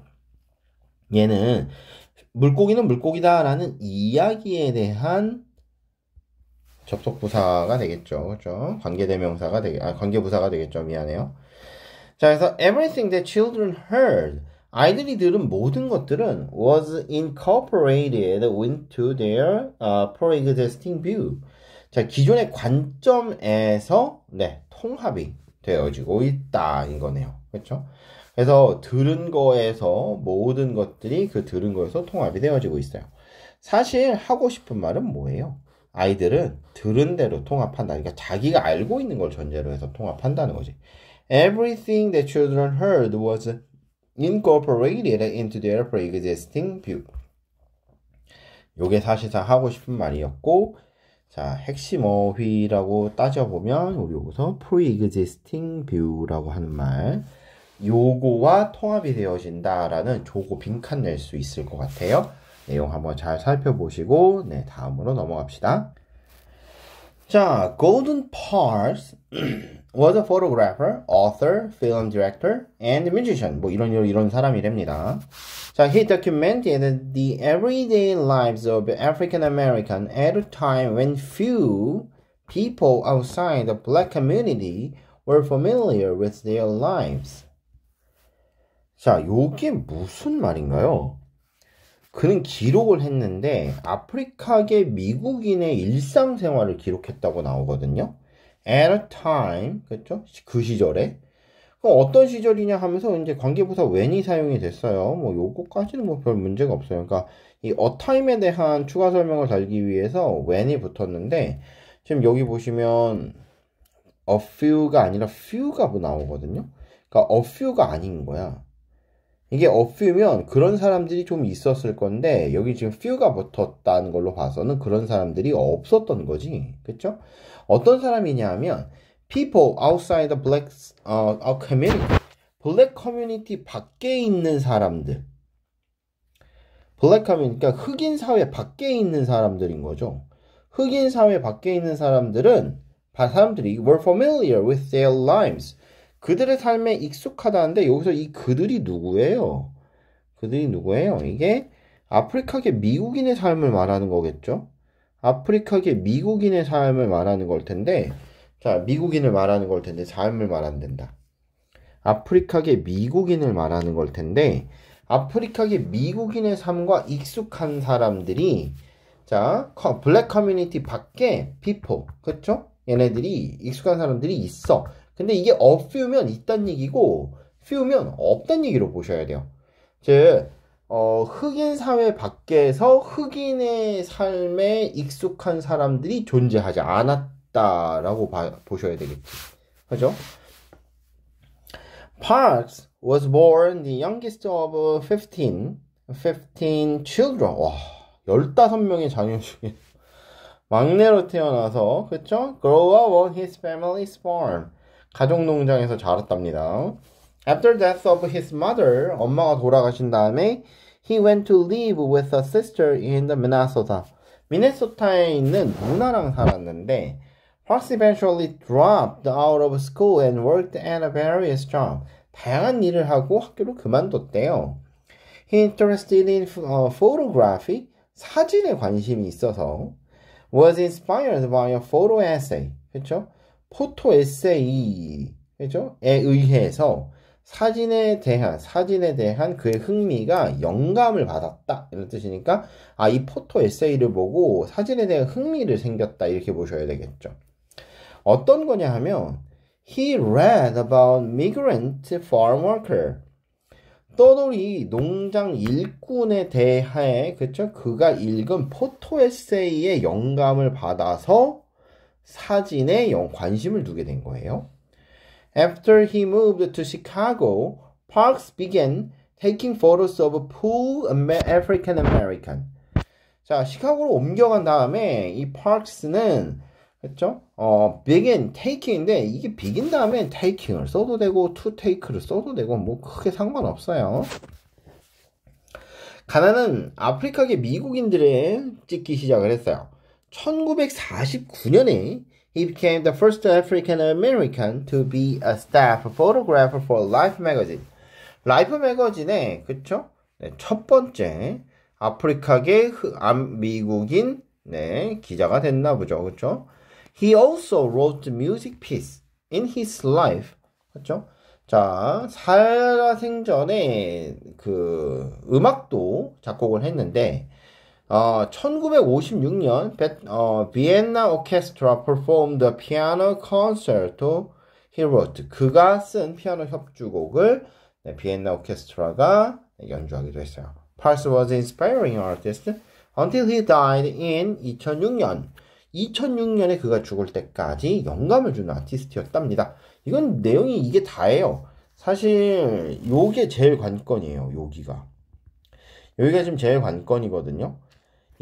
얘는 물고기는 물고기다라는 이야기에 대한 접속부사가 되겠죠. 그죠? 관계대명사가 되겠, 아, 관계부사가 되겠죠. 미안해요. 자, 그래서 everything that children heard 아이들이 들은 모든 것들은 was incorporated into their uh, pre-existing view. 자, 기존의 관점에서 네, 통합이 되어지고 있다인 거네요. 그렇죠? 그래서 들은 거에서 모든 것들이 그 들은 거에서 통합이 되어지고 있어요. 사실 하고 싶은 말은 뭐예요? 아이들은 들은 대로 통합한다. 그러니까 자기가 알고 있는 걸 전제로 해서 통합한다는 거지. Everything the children heard was incorporated into their pre-existing view. 요게 사실상 하고 싶은 말이었고 자 핵심 어휘라고 따져보면 우리 여기서 pre-existing view라고 하는 말 요거와 통합이 되어진다라는 조고 빈칸 낼 수 있을 것 같아요. 내용 한번 잘 살펴보시고 네 다음으로 넘어갑시다. 자 golden parts was a photographer, author, film director, and musician. 뭐 이런 이런, 이런 사람이랍니다. 자, he documented the everyday lives of African American at a time when few people outside the black community were familiar with their lives. 자, 요게 무슨 말인가요? 그는 기록을 했는데 아프리카계 미국인의 일상생활을 기록했다고 나오거든요. at a time 그렇죠? 그 시절에 그럼 어떤 시절이냐 하면서 이제 관계부사 when이 사용이 됐어요. 뭐 요거까지는 뭐 별 문제가 없어요. 그러니까 이 a time에 대한 추가 설명을 달기 위해서 when이 붙었는데 지금 여기 보시면 a few가 아니라 few가 뭐 나오거든요. 그러니까 a few가 아닌 거야. 이게 a few면 그런 사람들이 좀 있었을 건데 여기 지금 few가 붙었다는 걸로 봐서는 그런 사람들이 없었던 거지. 그쵸? 어떤 사람이냐 하면 people outside the black uh, community 블랙 커뮤니티 밖에 있는 사람들 블랙 커뮤 그러니까 흑인 사회 밖에 있는 사람들인 거죠. 흑인 사회 밖에 있는 사람들은 사람들이 were familiar with their lives 그들의 삶에 익숙하다는데 여기서 이 그들이 누구예요? 그들이 누구예요? 이게 아프리카계 미국인의 삶을 말하는 거겠죠? 아프리카계 미국인의 삶을 말하는 걸 텐데, 자, 미국인을 말하는 걸 텐데, 삶을 말한다. 아프리카계 미국인을 말하는 걸 텐데, 아프리카계 미국인의 삶과 익숙한 사람들이, 자, 블랙 커뮤니티 밖에 피 e 그쵸? 얘네들이, 익숙한 사람들이 있어. 근데 이게 없으면 있단 얘기고, f 면 없단 얘기로 보셔야 돼요. 즉, 어, 흑인 사회 밖에서 흑인의 삶에 익숙한 사람들이 존재하지 않았다라고 봐, 보셔야 되겠지. 그죠? Parks was born the youngest of 15, 15 children. 와, 15명의 자녀 중에 막내로 태어나서, 그쵸? Grow up on his family's farm. 가족 농장에서 자랐답니다. After death of his mother, 엄마가 돌아가신 다음에 he went to live with a sister in the Minnesota. 미네소타에 있는 누나랑 살았는데 Fox eventually dropped out of school and worked at a various jobs. 다양한 일을 하고 학교를 그만뒀대요. He interested in uh, photography, 사진에 관심이 있어서 was inspired by a photo essay, 그렇죠? 포토 에세이, 그렇죠? 에 의해서 사진에 대한 사진에 대한 그의 흥미가 영감을 받았다 이런 뜻이니까 아 이 포토 에세이를 보고 사진에 대한 흥미를 생겼다 이렇게 보셔야 되겠죠. 어떤 거냐 하면 he read about migrant farm worker 떠돌이 농장 일꾼에 대해 그쵸 그가 읽은 포토 에세이의 영감을 받아서 사진에 관심을 두게 된 거예요. After he moved to Chicago, Parks began taking photos of poor African American. 자, 시카고로 옮겨간 다음에 이 Parks는 그렇죠? 어, begin, taking인데 이게 begin 다음에 taking을 써도 되고 to take를 써도 되고 뭐 크게 상관없어요. 가나는 아프리카계 미국인들의 찍기 시작을 했어요. 1949년에 He became the first African American to be a staff photographer for Life magazine. Life 라이프 매거진의 그쵸? 네, 첫 번째 아프리카계 미국인 네, 기자가 됐나 보죠. 그쵸? He also wrote music piece in his life. 그쵸? 자, 살아생전에 그 음악도 작곡을 했는데 어, 1956년 베, 어, 비엔나 오케스트라 p 포 r 드 피아노 콘서트 히로 n o 그가 쓴 피아노 협주곡을 네, 비엔나 오케스트라가 연주하기도 했어요. Pars was inspiring artist until he died in 2006년. 2006년에 그가 죽을 때까지 영감을 주는 아티스트였답니다. 이건 내용이 이게 다예요. 사실 요게 제일 관건이에요. 여기가. 여기가 지금 제일 관건이거든요.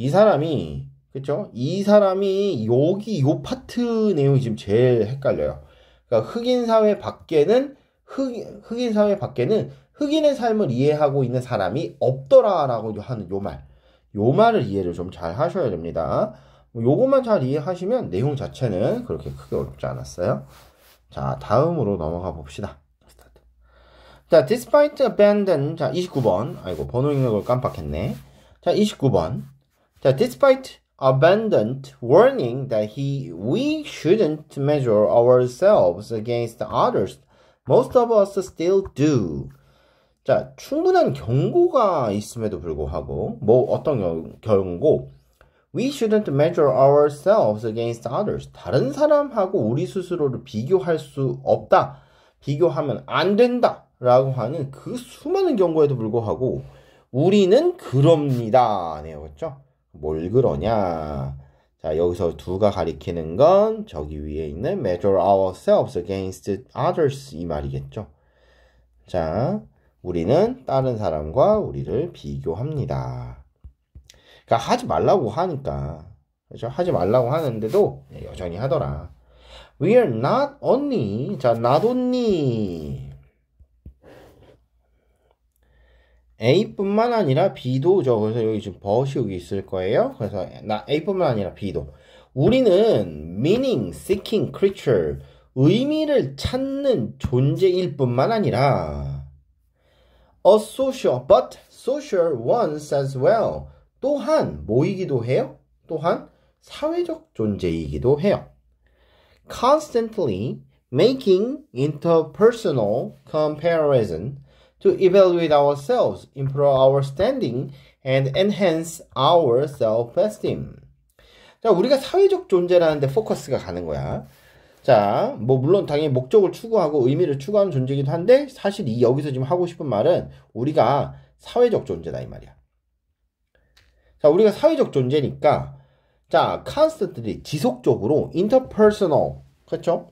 이 사람이 그쵸이 사람이 여기 요 파트 내용이 지금 제일 헷갈려요. 그러니까 흑인 사회 밖에는 흑인, 흑인 사회 밖에는 흑인의 삶을 이해하고 있는 사람이 없더라라고 하는 요 말. 요 말을 이해를 좀 잘 하셔야 됩니다. 요것만 잘 이해하시면 내용 자체는 그렇게 크게 어렵지 않았어요. 자, 다음으로 넘어가 봅시다. 자, despite abandon. 자, 29번. 아이고, 번호 읽는 걸 깜빡했네. 자, 29번. 자, despite abundant warning that he we shouldn't measure ourselves against others, most of us still do. 자, 충분한 경고가 있음에도 불구하고 뭐 어떤 경, 경고? We shouldn't measure ourselves against others. 다른 사람하고 우리 스스로를 비교할 수 없다. 비교하면 안 된다. 라고 하는 그 수많은 경고에도 불구하고 우리는 그럽니다. 네, 그렇죠? 뭘 그러냐? 자, 여기서 두가 가리키는 건 저기 위에 있는 measure ourselves against others 이 말이겠죠. 자, 우리는 다른 사람과 우리를 비교합니다. 그러니까 하지 말라고 하니까. 그렇죠? 하지 말라고 하는데도 네, 여전히 하더라. We are not only 자, not only A뿐만 아니라 B도죠. 그래서 여기 지금 버시 여기 있을 거예요. 그래서 나 A뿐만 아니라 B도. 우리는 meaning seeking creature 의미를 찾는 존재일 뿐만 아니라 a social but social ones as well 또한 모이기도 해요. 또한 사회적 존재이기도 해요. constantly making interpersonal comparison to evaluate ourselves, improve our standing, and enhance our self-esteem. 자, 우리가 사회적 존재라는데 포커스가 가는 거야. 자, 뭐 물론 당연히 목적을 추구하고 의미를 추구하는 존재이기도 한데 사실 이 여기서 지금 하고 싶은 말은 우리가 사회적 존재다 이 말이야. 자, 우리가 사회적 존재니까 자, 컨스턴트리 지속적으로 interpersonal, 그렇죠?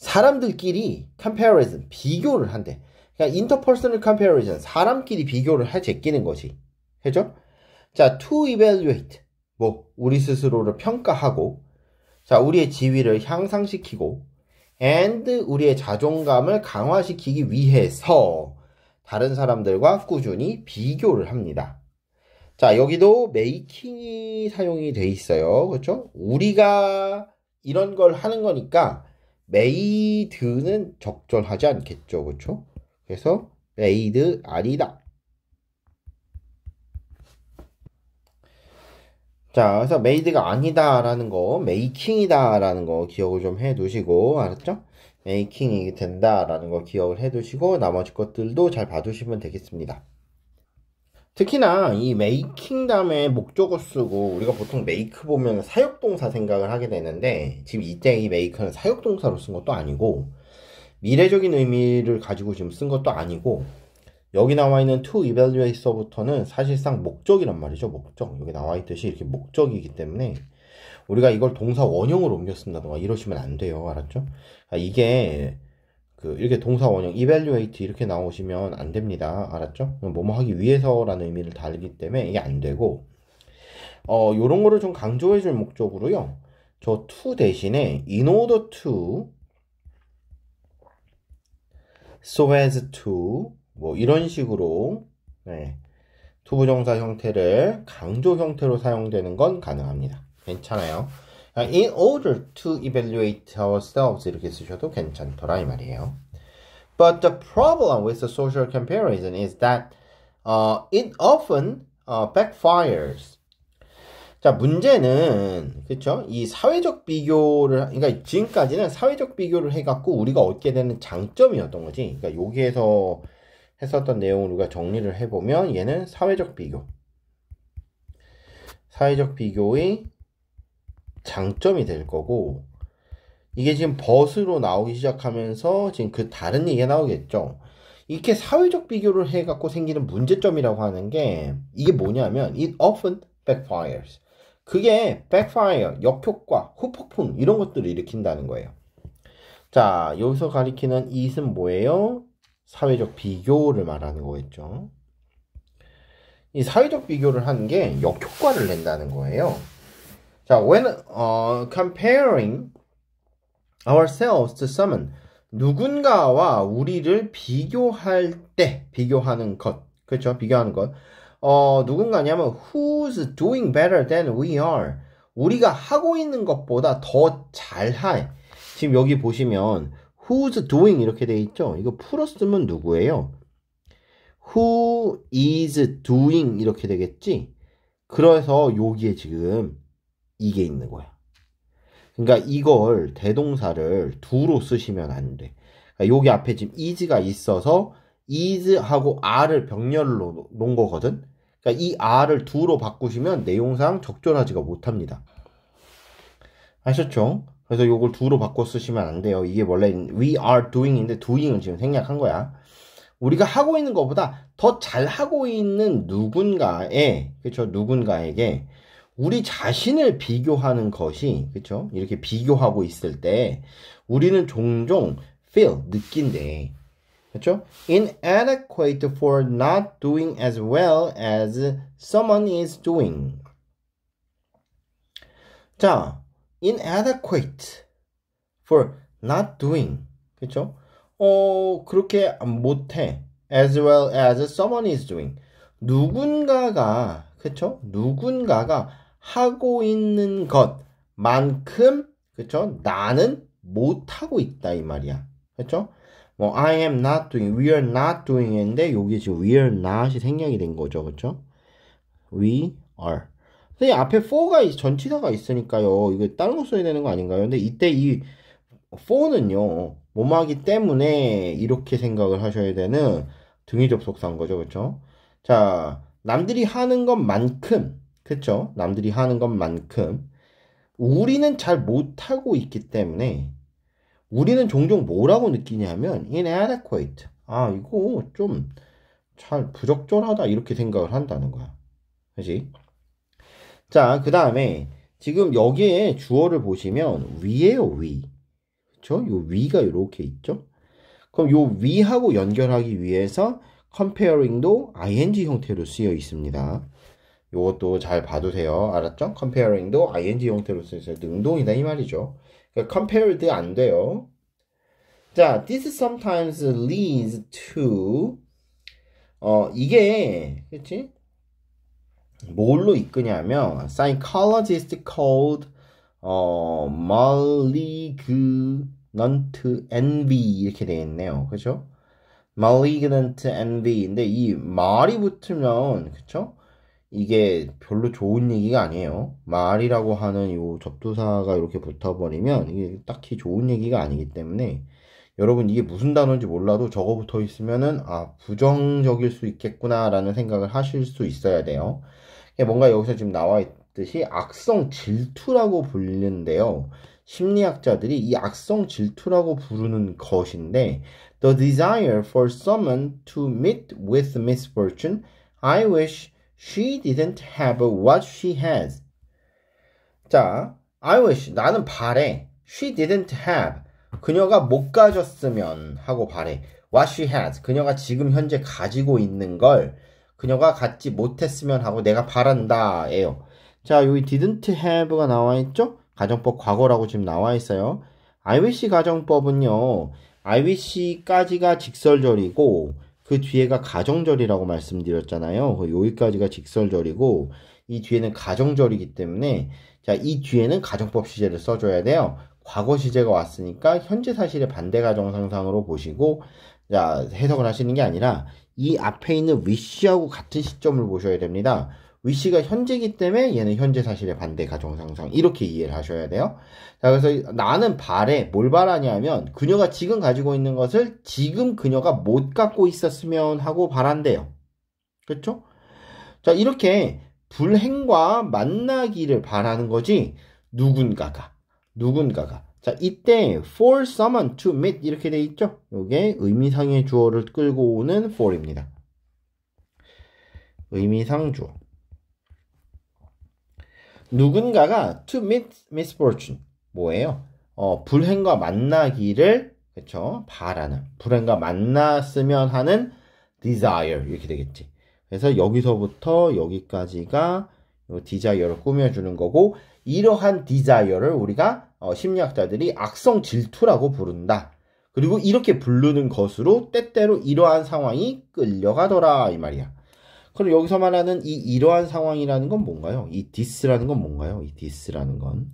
사람들끼리 comparison 비교를 한대. 그러니까 interpersonal comparison 사람끼리 비교를 해 제끼는 거지. 해죠. 자, to evaluate 뭐 우리 스스로를 평가하고 자, 우리의 지위를 향상시키고 and 우리의 자존감을 강화시키기 위해서 다른 사람들과 꾸준히 비교를 합니다. 자, 여기도 m a k i n g 이 사용이 돼 있어요. 그렇죠? 우리가 이런 걸 하는 거니까 메이드는 적절하지 않겠죠. 그렇죠? 그래서 메이드 아니다. 자, 그래서 메이드가 아니다라는 거, 메이킹이다라는 거 기억을 좀 해 두시고 알았죠? 메이킹이 된다라는 거 기억을 해 두시고 나머지 것들도 잘 봐 두시면 되겠습니다. 특히나 이 메이킹 다음에 목적어 쓰고 우리가 보통 메이크 보면 사역동사 생각을 하게 되는데 지금 이때 이 메이크는 사역동사로 쓴 것도 아니고 미래적인 의미를 가지고 지금 쓴 것도 아니고 여기 나와 있는 to evaluate서부터는 사실상 목적이란 말이죠. 목적. 여기 나와 있듯이 이렇게 목적이기 때문에 우리가 이걸 동사 원형으로 옮겼습니다 이러시면 안 돼요. 알았죠? 그러니까 이게 그 이렇게 동사 원형 evaluate 이렇게 나오시면 안 됩니다. 알았죠? 뭐뭐 하기 위해서라는 의미를 다르기 때문에 이게 안 되고 어 요런 거를 좀 강조해 줄 목적으로요. 저 to 대신에 in order to so as to 뭐 이런 식으로 네. 투부정사 형태를 강조 형태로 사용되는 건 가능합니다. 괜찮아요. 아, in order to evaluate ourselves 이렇게 쓰셔도 괜찮더라 이 말이에요. But the problem with the social comparison is that uh, it often uh, backfires. 자 문제는 그렇죠 이 사회적 비교를 그러니까 지금까지는 사회적 비교를 해갖고 우리가 얻게 되는 장점이었던 거지 그러니까 여기에서 했었던 내용을 우리가 정리를 해보면 얘는 사회적 비교 사회적 비교의 장점이 될 거고 이게 지금 벗으로 나오기 시작하면서 지금 그 다른 얘기가 나오겠죠. 이렇게 사회적 비교를 해갖고 생기는 문제점이라고 하는 게 이게 뭐냐면 it often backfires. 그게 backfire, 역효과, 후폭풍 이런 것들을 일으킨다는 거예요. 자, 여기서 가리키는 it은 뭐예요? 사회적 비교를 말하는 거겠죠. 이 사회적 비교를 하는 게 역효과를 낸다는 거예요. 자, when uh, comparing ourselves to someone, 누군가와 우리를 비교할 때 비교하는 것, 그렇죠? 비교하는 것. 어, 누군가냐면 who's doing better than we are. 우리가 하고 있는 것보다 더잘할 지금 여기 보시면 who's doing 이렇게 돼 있죠? 이거 풀어 쓰면 누구예요? who is doing 이렇게 되겠지? 그래서 여기에 지금 이게 있는 거야. 그러니까 이걸 대동사를 두로 쓰시면 안 돼. 그러니까 여기 앞에 지금 is가 있어서 is하고 are를 병렬로 놓은 거거든. 그러니까 이 are를 두로 바꾸시면 내용상 적절하지가 못합니다. 아셨죠? 그래서 이걸 두로 바꿔 쓰시면 안 돼요. 이게 원래 we are doing인데 doing은 지금 생략한 거야. 우리가 하고 있는 것보다 더 잘하고 있는 누군가에, 그렇죠? 누군가에게 우리 자신을 비교하는 것이 그렇죠? 이렇게 비교하고 있을 때 우리는 종종 feel 느낀대. 그렇죠? inadequate for not doing as well as someone is doing. 자, inadequate for not doing. 그렇죠? 어, 그렇게 못 해. as well as someone is doing. 누군가가 그렇죠? 누군가가 하고 있는 것만큼 그쵸 나는 못 하고 있다 이 말이야. 그쵸뭐 I am not doing, we are not doing인데 여기 지금 we are not이 생략이 된 거죠, 그쵸 We are. 근데 앞에 for가 전치사가 있으니까요. 이거 다른 거 써야 되는 거 아닌가요? 근데 이때 이 for는요 몸하기 때문에 이렇게 생각을 하셔야 되는 등위 접속사인 거죠, 그쵸자 남들이 하는 것만큼 그렇죠? 남들이 하는 것만큼 우리는 잘 못하고 있기 때문에 우리는 종종 뭐라고 느끼냐면 inadequate. 아 이거 좀 잘 부적절하다 이렇게 생각을 한다는 거야. 그렇 자, 그 다음에 지금 여기에 주어를 보시면 위에요 위. 그렇죠? 요 위가 이렇게 있죠. 그럼 요 위하고 연결하기 위해서 comparing도 ing 형태로 쓰여 있습니다. 요것도 잘 봐두세요. 알았죠? comparing도 ing 형태로 쓰여서 능동이다 이 말이죠. 그러니까 compared 안 돼요. 자, this sometimes leads to 어 이게 그렇 뭘로 이끄냐면 psychologist called 어 malignant envy 이렇게 되어 있네요. 그렇죠? malignant envy인데 이 말이 붙으면 그렇죠? 이게 별로 좋은 얘기가 아니에요. 말이라고 하는 이 접두사가 이렇게 붙어버리면 이게 딱히 좋은 얘기가 아니기 때문에 여러분 이게 무슨 단어인지 몰라도 저거 붙어 있으면은 아 부정적일 수 있겠구나라는 생각을 하실 수 있어야 돼요. 뭔가 여기서 지금 나와 있듯이 악성 질투라고 불리는데요. 심리학자들이 이 악성 질투라고 부르는 것인데 the desire for someone to meet with misfortune I wish She didn't have what she has. 자, I wish 나는 바래. She didn't have 그녀가 못 가졌으면 하고 바래. What she has 그녀가 지금 현재 가지고 있는 걸 그녀가 갖지 못했으면 하고 내가 바란다예요. 자, 여기 didn't have가 나와 있죠? 가정법 과거라고 지금 나와 있어요. I wish 가정법은요. I wish까지가 직설절이고 그 뒤에가 가정절이라고 말씀드렸잖아요. 그 여기까지가 직설절이고 이 뒤에는 가정절이기 때문에 자, 이 뒤에는 가정법 시제를 써줘야 돼요. 과거 시제가 왔으니까 현재 사실의 반대 가정 상상으로 보시고 자, 해석을 하시는 게 아니라 이 앞에 있는 위시하고 같은 시점을 보셔야 됩니다. 위씨가 현재이기 때문에 얘는 현재 사실의 반대 가정상상 이렇게 이해를 하셔야 돼요. 자 그래서 나는 바래 뭘 바라냐면 그녀가 지금 가지고 있는 것을 지금 그녀가 못 갖고 있었으면 하고 바란대요. 그렇죠? 자 이렇게 불행과 만나기를 바라는 거지 누군가가 누군가가 자 이때 for someone to meet 이렇게 돼 있죠 이게 의미상의 주어를 끌고 오는 for입니다 의미상 주어 누군가가 to meet misfortune 뭐예요? 어, 불행과 만나기를 그렇 바라는 불행과 만났으면 하는 desire 이렇게 되겠지. 그래서 여기서부터 여기까지가 디자이어를 꾸며주는 거고 이러한 디자이어를 우리가 어, 심리학자들이 악성 질투라고 부른다. 그리고 이렇게 부르는 것으로 때때로 이러한 상황이 끌려가더라 이 말이야. 그럼 여기서 말하는 이 이러한 상황이라는 건 뭔가요? 이디스라는건 뭔가요? 이디스라는 건.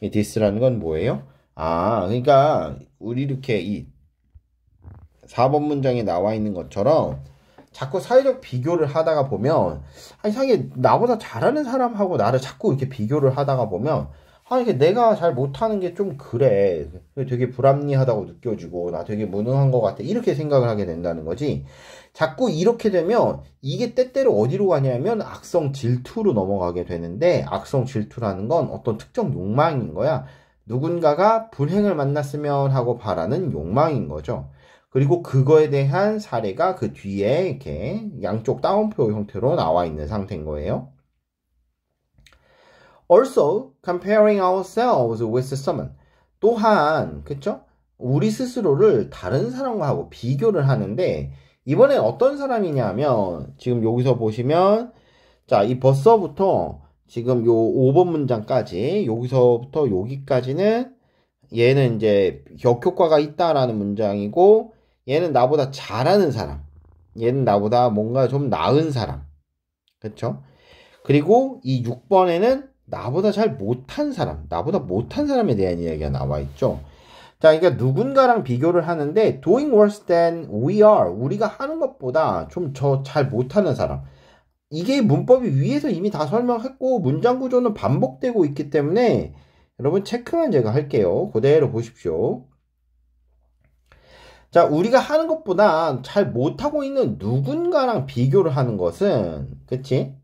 이디스라는건 뭐예요? 아, 그러니까 우리 이렇게 이 4번 문장에 나와 있는 것처럼 자꾸 사회적 비교를 하다가 보면 아, 이상하게 나보다 잘하는 사람하고 나를 자꾸 이렇게 비교를 하다가 보면 아 이게 내가 잘 못하는 게 좀 그래 되게 불합리하다고 느껴지고 나 되게 무능한 것 같아 이렇게 생각을 하게 된다는 거지 자꾸 이렇게 되면 이게 때때로 어디로 가냐면 악성 질투로 넘어가게 되는데 악성 질투라는 건 어떤 특정 욕망인 거야. 누군가가 불행을 만났으면 하고 바라는 욕망인 거죠. 그리고 그거에 대한 사례가 그 뒤에 이렇게 양쪽 다운표 형태로 나와 있는 상태인 거예요. Also, comparing ourselves with someone. 또한, 그쵸? 우리 스스로를 다른 사람과 하고 비교를 하는데, 이번에 어떤 사람이냐 하면 지금 여기서 보시면 자이 벌써부터 지금 요 5번 문장까지 여기서부터 여기까지는 얘는 이제 역효과가 있다라는 문장이고 얘는 나보다 잘하는 사람 얘는 나보다 뭔가 좀 나은 사람 그쵸 그리고 이 6번에는 나보다 잘 못한 사람 나보다 못한 사람에 대한 이야기가 나와 있죠 자, 그러니까 누군가랑 비교를 하는데 doing worse than we are. 우리가 하는 것보다 좀저잘 못하는 사람. 이게 문법이 위에서 이미 다 설명했고 문장 구조는 반복되고 있기 때문에 여러분 체크만 제가 할게요. 그대로 보십시오. 자, 우리가 하는 것보다 잘 못하고 있는 누군가랑 비교를 하는 것은, 그치?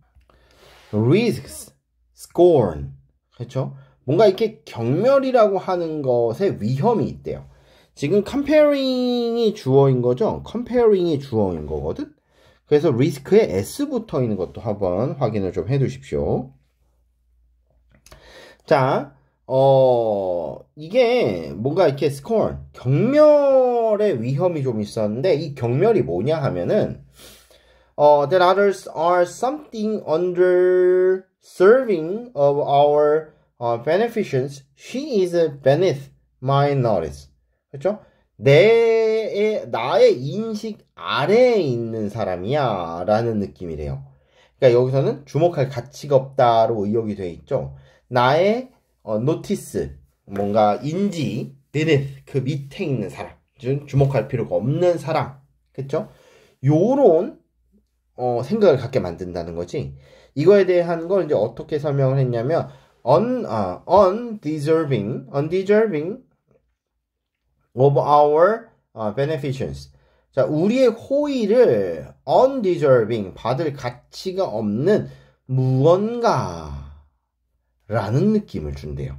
risks, scorn. 그렇죠 뭔가 이렇게 경멸이라고 하는 것에 위험이 있대요. 지금 comparing이 주어인 거죠? comparing이 주어인 거거든? 그래서 r i s k 에 s 붙어 있는 것도 한번 확인을 좀 해 두십시오. 자, 어, 이게 뭔가 이렇게 s c o r 콜 경멸의 위험이 좀 있었는데, 이 경멸이 뭐냐 하면은, 어, that others are something under serving of our 어, beneficence, she is beneath my knowledge. 그렇죠? 내의 나의 인식 아래에 있는 사람이야라는 느낌이래요. 그러니까 여기서는 주목할 가치가 없다로 의역이 돼 있죠. 나의 어, notice, 뭔가 인지 beneath 그 밑에 있는 사람, 주목할 필요가 없는 사람, 그렇죠? 요런 어, 생각을 갖게 만든다는 거지. 이거에 대한 걸 이제 어떻게 설명을 했냐면 un, 아, undeserving, undeserving of our 아, beneficence. 자, 우리의 호의를 undeserving, 받을 가치가 없는 무언가라는 느낌을 준대요.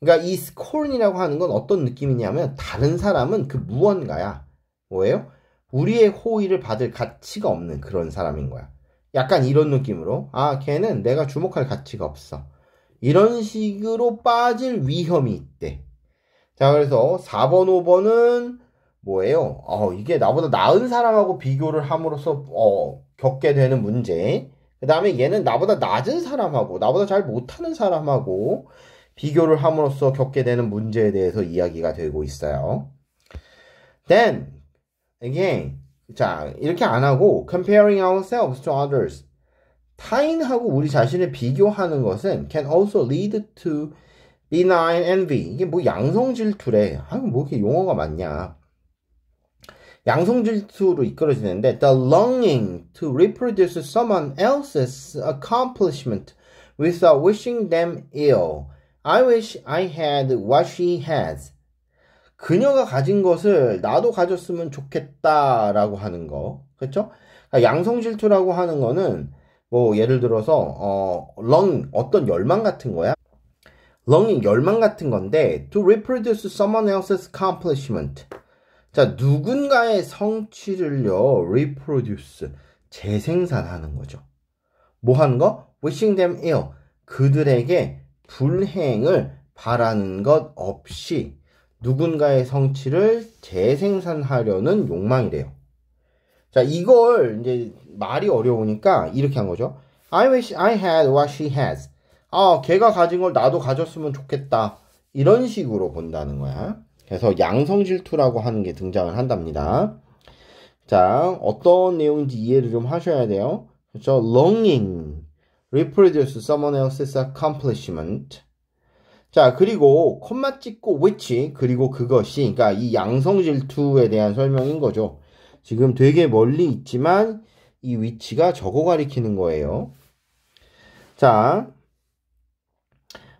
그러니까 이 scorn이라고 하는 건 어떤 느낌이냐면 다른 사람은 그 무언가야. 뭐예요? 우리의 호의를 받을 가치가 없는 그런 사람인 거야. 약간 이런 느낌으로 아 걔는 내가 주목할 가치가 없어. 이런 식으로 빠질 위험이 있대. 자, 그래서 4번, 5번은 뭐예요? 어, 이게 나보다 나은 사람하고 비교를 함으로써 어, 겪게 되는 문제. 그 다음에 얘는 나보다 낮은 사람하고 나보다 잘 못하는 사람하고 비교를 함으로써 겪게 되는 문제에 대해서 이야기가 되고 있어요. Then again, 자 이렇게 안 하고 comparing ourselves to others 타인하고 우리 자신을 비교하는 것은 can also lead to benign envy. 이게 뭐 양성 질투래. 아뭐 이렇게 용어가 많냐. 양성 질투로 이끌어지는데 the longing to reproduce someone else's accomplishment without wishing them ill. I wish I had what she has. 그녀가 가진 것을 나도 가졌으면 좋겠다라고 하는 거. 그렇죠? 양성 질투라고 하는 거는 뭐 예를 들어서 어, longing 어떤 열망 같은 거야. longing 열망 같은 건데 to reproduce someone else's accomplishment. 자, 누군가의 성취를요, reproduce, 재생산하는 거죠. 뭐 하는 거? wishing them ill. 그들에게 불행을 바라는 것 없이 누군가의 성취를 재생산하려는 욕망이래요. 자, 이걸 이제 말이 어려우니까 이렇게 한 거죠. I wish I had what she has. 아, 걔가 가진 걸 나도 가졌으면 좋겠다. 이런 식으로 본다는 거야. 그래서 양성 질투라고 하는 게 등장을 한답니다. 자, 어떤 내용인지 이해를 좀 하셔야 돼요. 그렇죠? longing reproduce someone else's accomplishment. 자, 그리고 콤마 찍고 which 그리고 그것이 그러니까 이 양성 질투에 대한 설명인 거죠. 지금 되게 멀리 있지만 이 위치가 저거 가리키는 거예요. 자,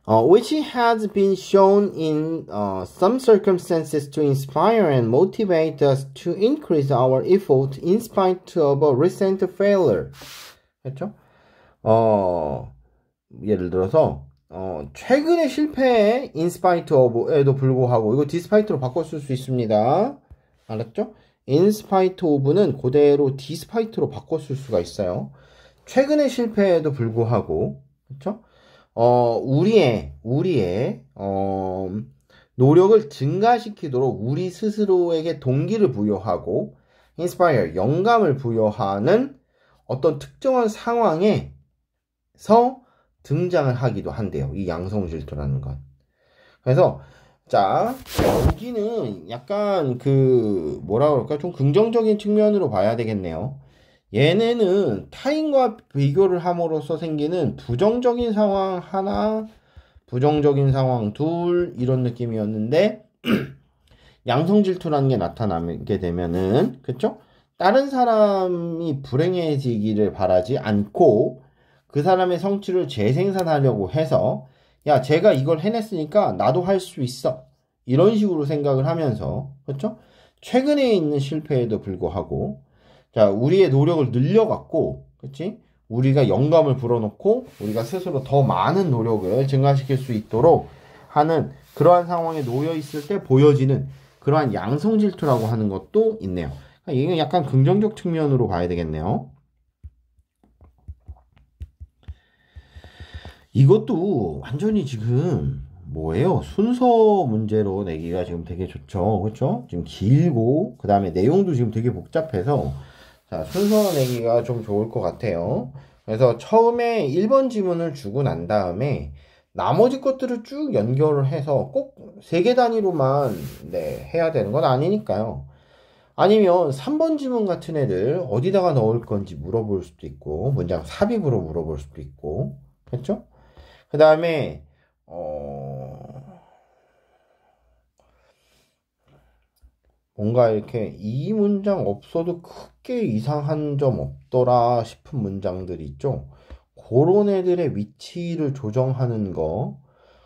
Uh, which has been shown in uh, some circumstances to inspire and motivate us to increase our effort in spite of a recent failure. 그렇죠? 어, 예를 들어서 어, 최근의 실패에 in spite of에도 불구하고 이거 despite로 바꿔 쓸수 있습니다. 알았죠? 인스파이트 오브는 그대로 디스파이트로 바꿨을 수가 있어요. 최근의 실패에도 불구하고 그렇죠? 어, 우리의 우리의 어, 노력을 증가시키도록 우리 스스로에게 동기를 부여하고 인스파이어 영감을 부여하는 어떤 특정한 상황에서 등장을 하기도 한대요. 이 양성 질투라는 건. 그래서 자, 여기는 약간 그 뭐라 그럴까? 좀 긍정적인 측면으로 봐야 되겠네요. 얘네는 타인과 비교를 함으로써 생기는 부정적인 상황 하나, 부정적인 상황 둘 이런 느낌이었는데 양성 질투라는 게 나타나게 되면은 그쵸 다른 사람이 불행해지기를 바라지 않고 그 사람의 성취를 재생산하려고 해서 야, 제가 이걸 해냈으니까 나도 할 수 있어. 이런 식으로 생각을 하면서, 그렇죠? 최근에 있는 실패에도 불구하고, 자, 우리의 노력을 늘려갖고, 그렇지? 우리가 영감을 불어넣고, 우리가 스스로 더 많은 노력을 증가시킬 수 있도록 하는 그러한 상황에 놓여 있을 때 보여지는 그러한 양성 질투라고 하는 것도 있네요. 그러니까 이게 약간 긍정적 측면으로 봐야 되겠네요. 이것도 완전히 지금 뭐예요? 순서 문제로 내기가 지금 되게 좋죠. 그렇죠? 지금 길고 그다음에 내용도 지금 되게 복잡해서 자, 순서 내기가 좀 좋을 것 같아요. 그래서 처음에 1번 지문을 주고 난 다음에 나머지 것들을 쭉 연결을 해서 꼭3개 단위로만 네, 해야 되는 건 아니니까요. 아니면 3번 지문 같은 애들 어디다가 넣을 건지 물어볼 수도 있고 문장 삽입으로 물어볼 수도 있고 그렇죠? 그 다음에, 어, 뭔가 이렇게 이 문장 없어도 크게 이상한 점 없더라 싶은 문장들 있죠. 그런 애들의 위치를 조정하는 거,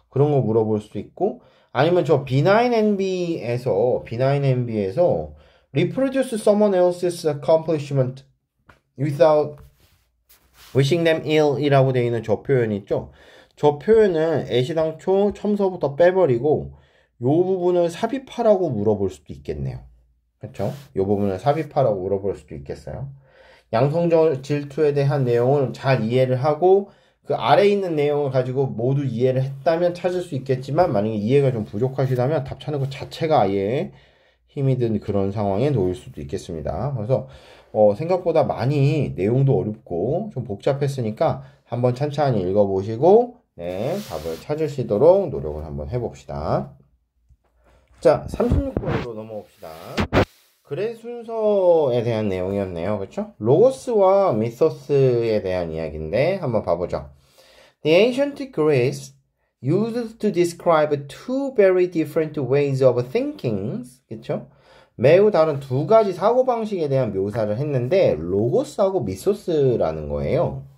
그런 거 물어볼 수 있고, 아니면 저 B9NB에서, B9NB에서 reproduce someone else's accomplishment without wishing them ill 이라고 되어 있는 저 표현 있죠. 저 표현은 애시당초 첨서부터 빼버리고 요 부분을 삽입하라고 물어볼 수도 있겠네요. 그렇죠? 요 부분을 삽입하라고 물어볼 수도 있겠어요. 양성적 질투에 대한 내용을 잘 이해를 하고 그아래 있는 내용을 가지고 모두 이해를 했다면 찾을 수 있겠지만 만약에 이해가 좀 부족하시다면 답 찾는 것 자체가 아예 힘이 든 그런 상황에 놓일 수도 있겠습니다. 그래서 어, 생각보다 많이 내용도 어렵고 좀 복잡했으니까 한번 천천히 읽어보시고 네, 답을 찾으시도록 노력을 한번 해봅시다. 자, 36번으로 넘어옵시다. 글의 순서에 대한 내용이었네요. 그렇 로고스와 미소스에 대한 이야기인데 한번 봐보죠. The ancient Greeks used to describe two very different ways of thinking. 그렇 매우 다른 두 가지 사고 방식에 대한 묘사를 했는데 로고스하고 미소스라는 거예요.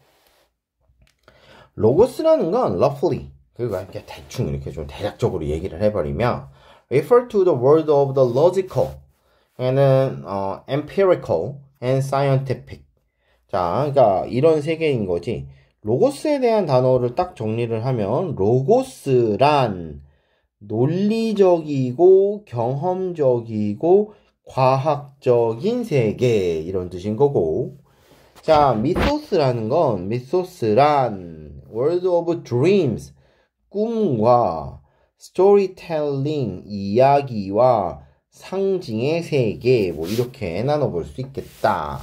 로고스라는 건 roughly 그리고까 이렇게 대충 이렇게 좀 대략적으로 얘기를 해버리면 refer to the world of the logical 얘는 어, empirical and scientific 자 그러니까 이런 세계인 거지 로고스에 대한 단어를 딱 정리를 하면 로고스란 논리적이고 경험적이고 과학적인 세계 이런 뜻인 거고 자 미소스라는 건 미소스란 World of Dreams 꿈과 storytelling 이야기와 상징의 세계 뭐 이렇게 나눠볼 수 있겠다.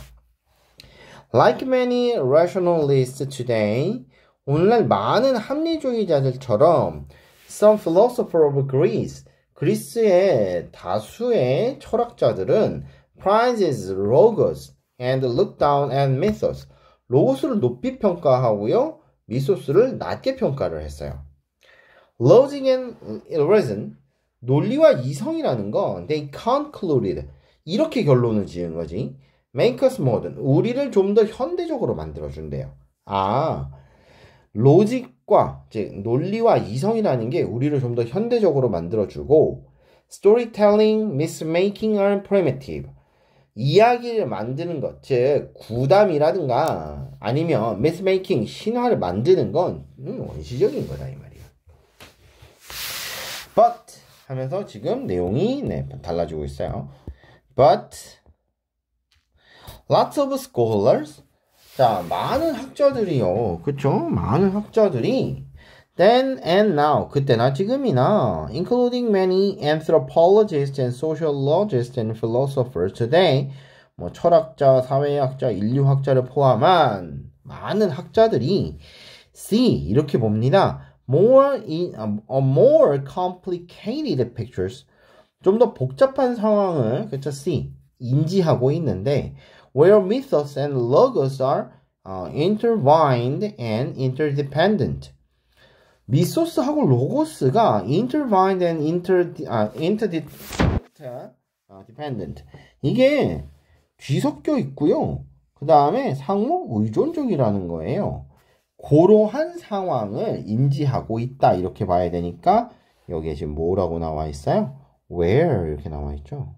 Like many rationalists today, 오늘날 많은 합리주의자들처럼 some philosopher of Greece, 그리스의 다수의 철학자들은 prizes logos and look down at mythos, 로고스를 높이 평가하고요. 미소스를 낮게 평가를 했어요. Logic and reason, 논리와 이성이라는 건 they concluded, 이렇게 결론을 지은 거지. Make us modern, 우리를 좀 더 현대적으로 만들어준대요. 아, 로직과, 즉, 논리와 이성이라는 게 우리를 좀 더 현대적으로 만들어주고, storytelling, mismaking are primitive. 이야기를 만드는 것, 즉, 구담이라든가, 아니면 매스메이킹 신화를 만드는 건 음, 원시적인 거다 이 말이야. But 하면서 지금 내용이 네, 달라지고 있어요. But lots of scholars 자 많은 학자들이요, 그쵸? 많은 학자들이 Then and now, 그때나 지금이나, including many anthropologists and sociologists and philosophers today, 뭐 철학자, 사회학자, 인류학자를 포함한 많은 학자들이 C 이렇게 봅니다. more in a more complicated pictures 좀 더 복잡한 상황을 그쵸 s e 인지하고 있는데 where mythos and logos are uh, intertwined and interdependent 미소스하고 로고스가 intertwined and inter 아, interdependent 이게 뒤섞여 있고요. 그 다음에 상호 의존적이라는 거예요. 고로한 상황을 인지하고 있다 이렇게 봐야 되니까 여기에 지금 뭐라고 나와 있어요? where 이렇게 나와 있죠.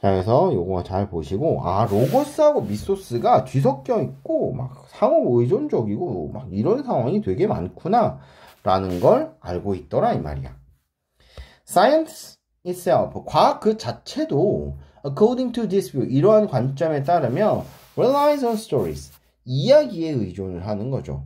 자, 그래서 요거 잘 보시고, 아, 로고스하고 미소스가 뒤섞여 있고, 막 상호 의존적이고, 막 이런 상황이 되게 많구나, 라는 걸 알고 있더라, 이 말이야. science itself, 과학 그 자체도 According to this view, 이러한 관점에 따르면 relies on stories, 이야기에 의존을 하는 거죠.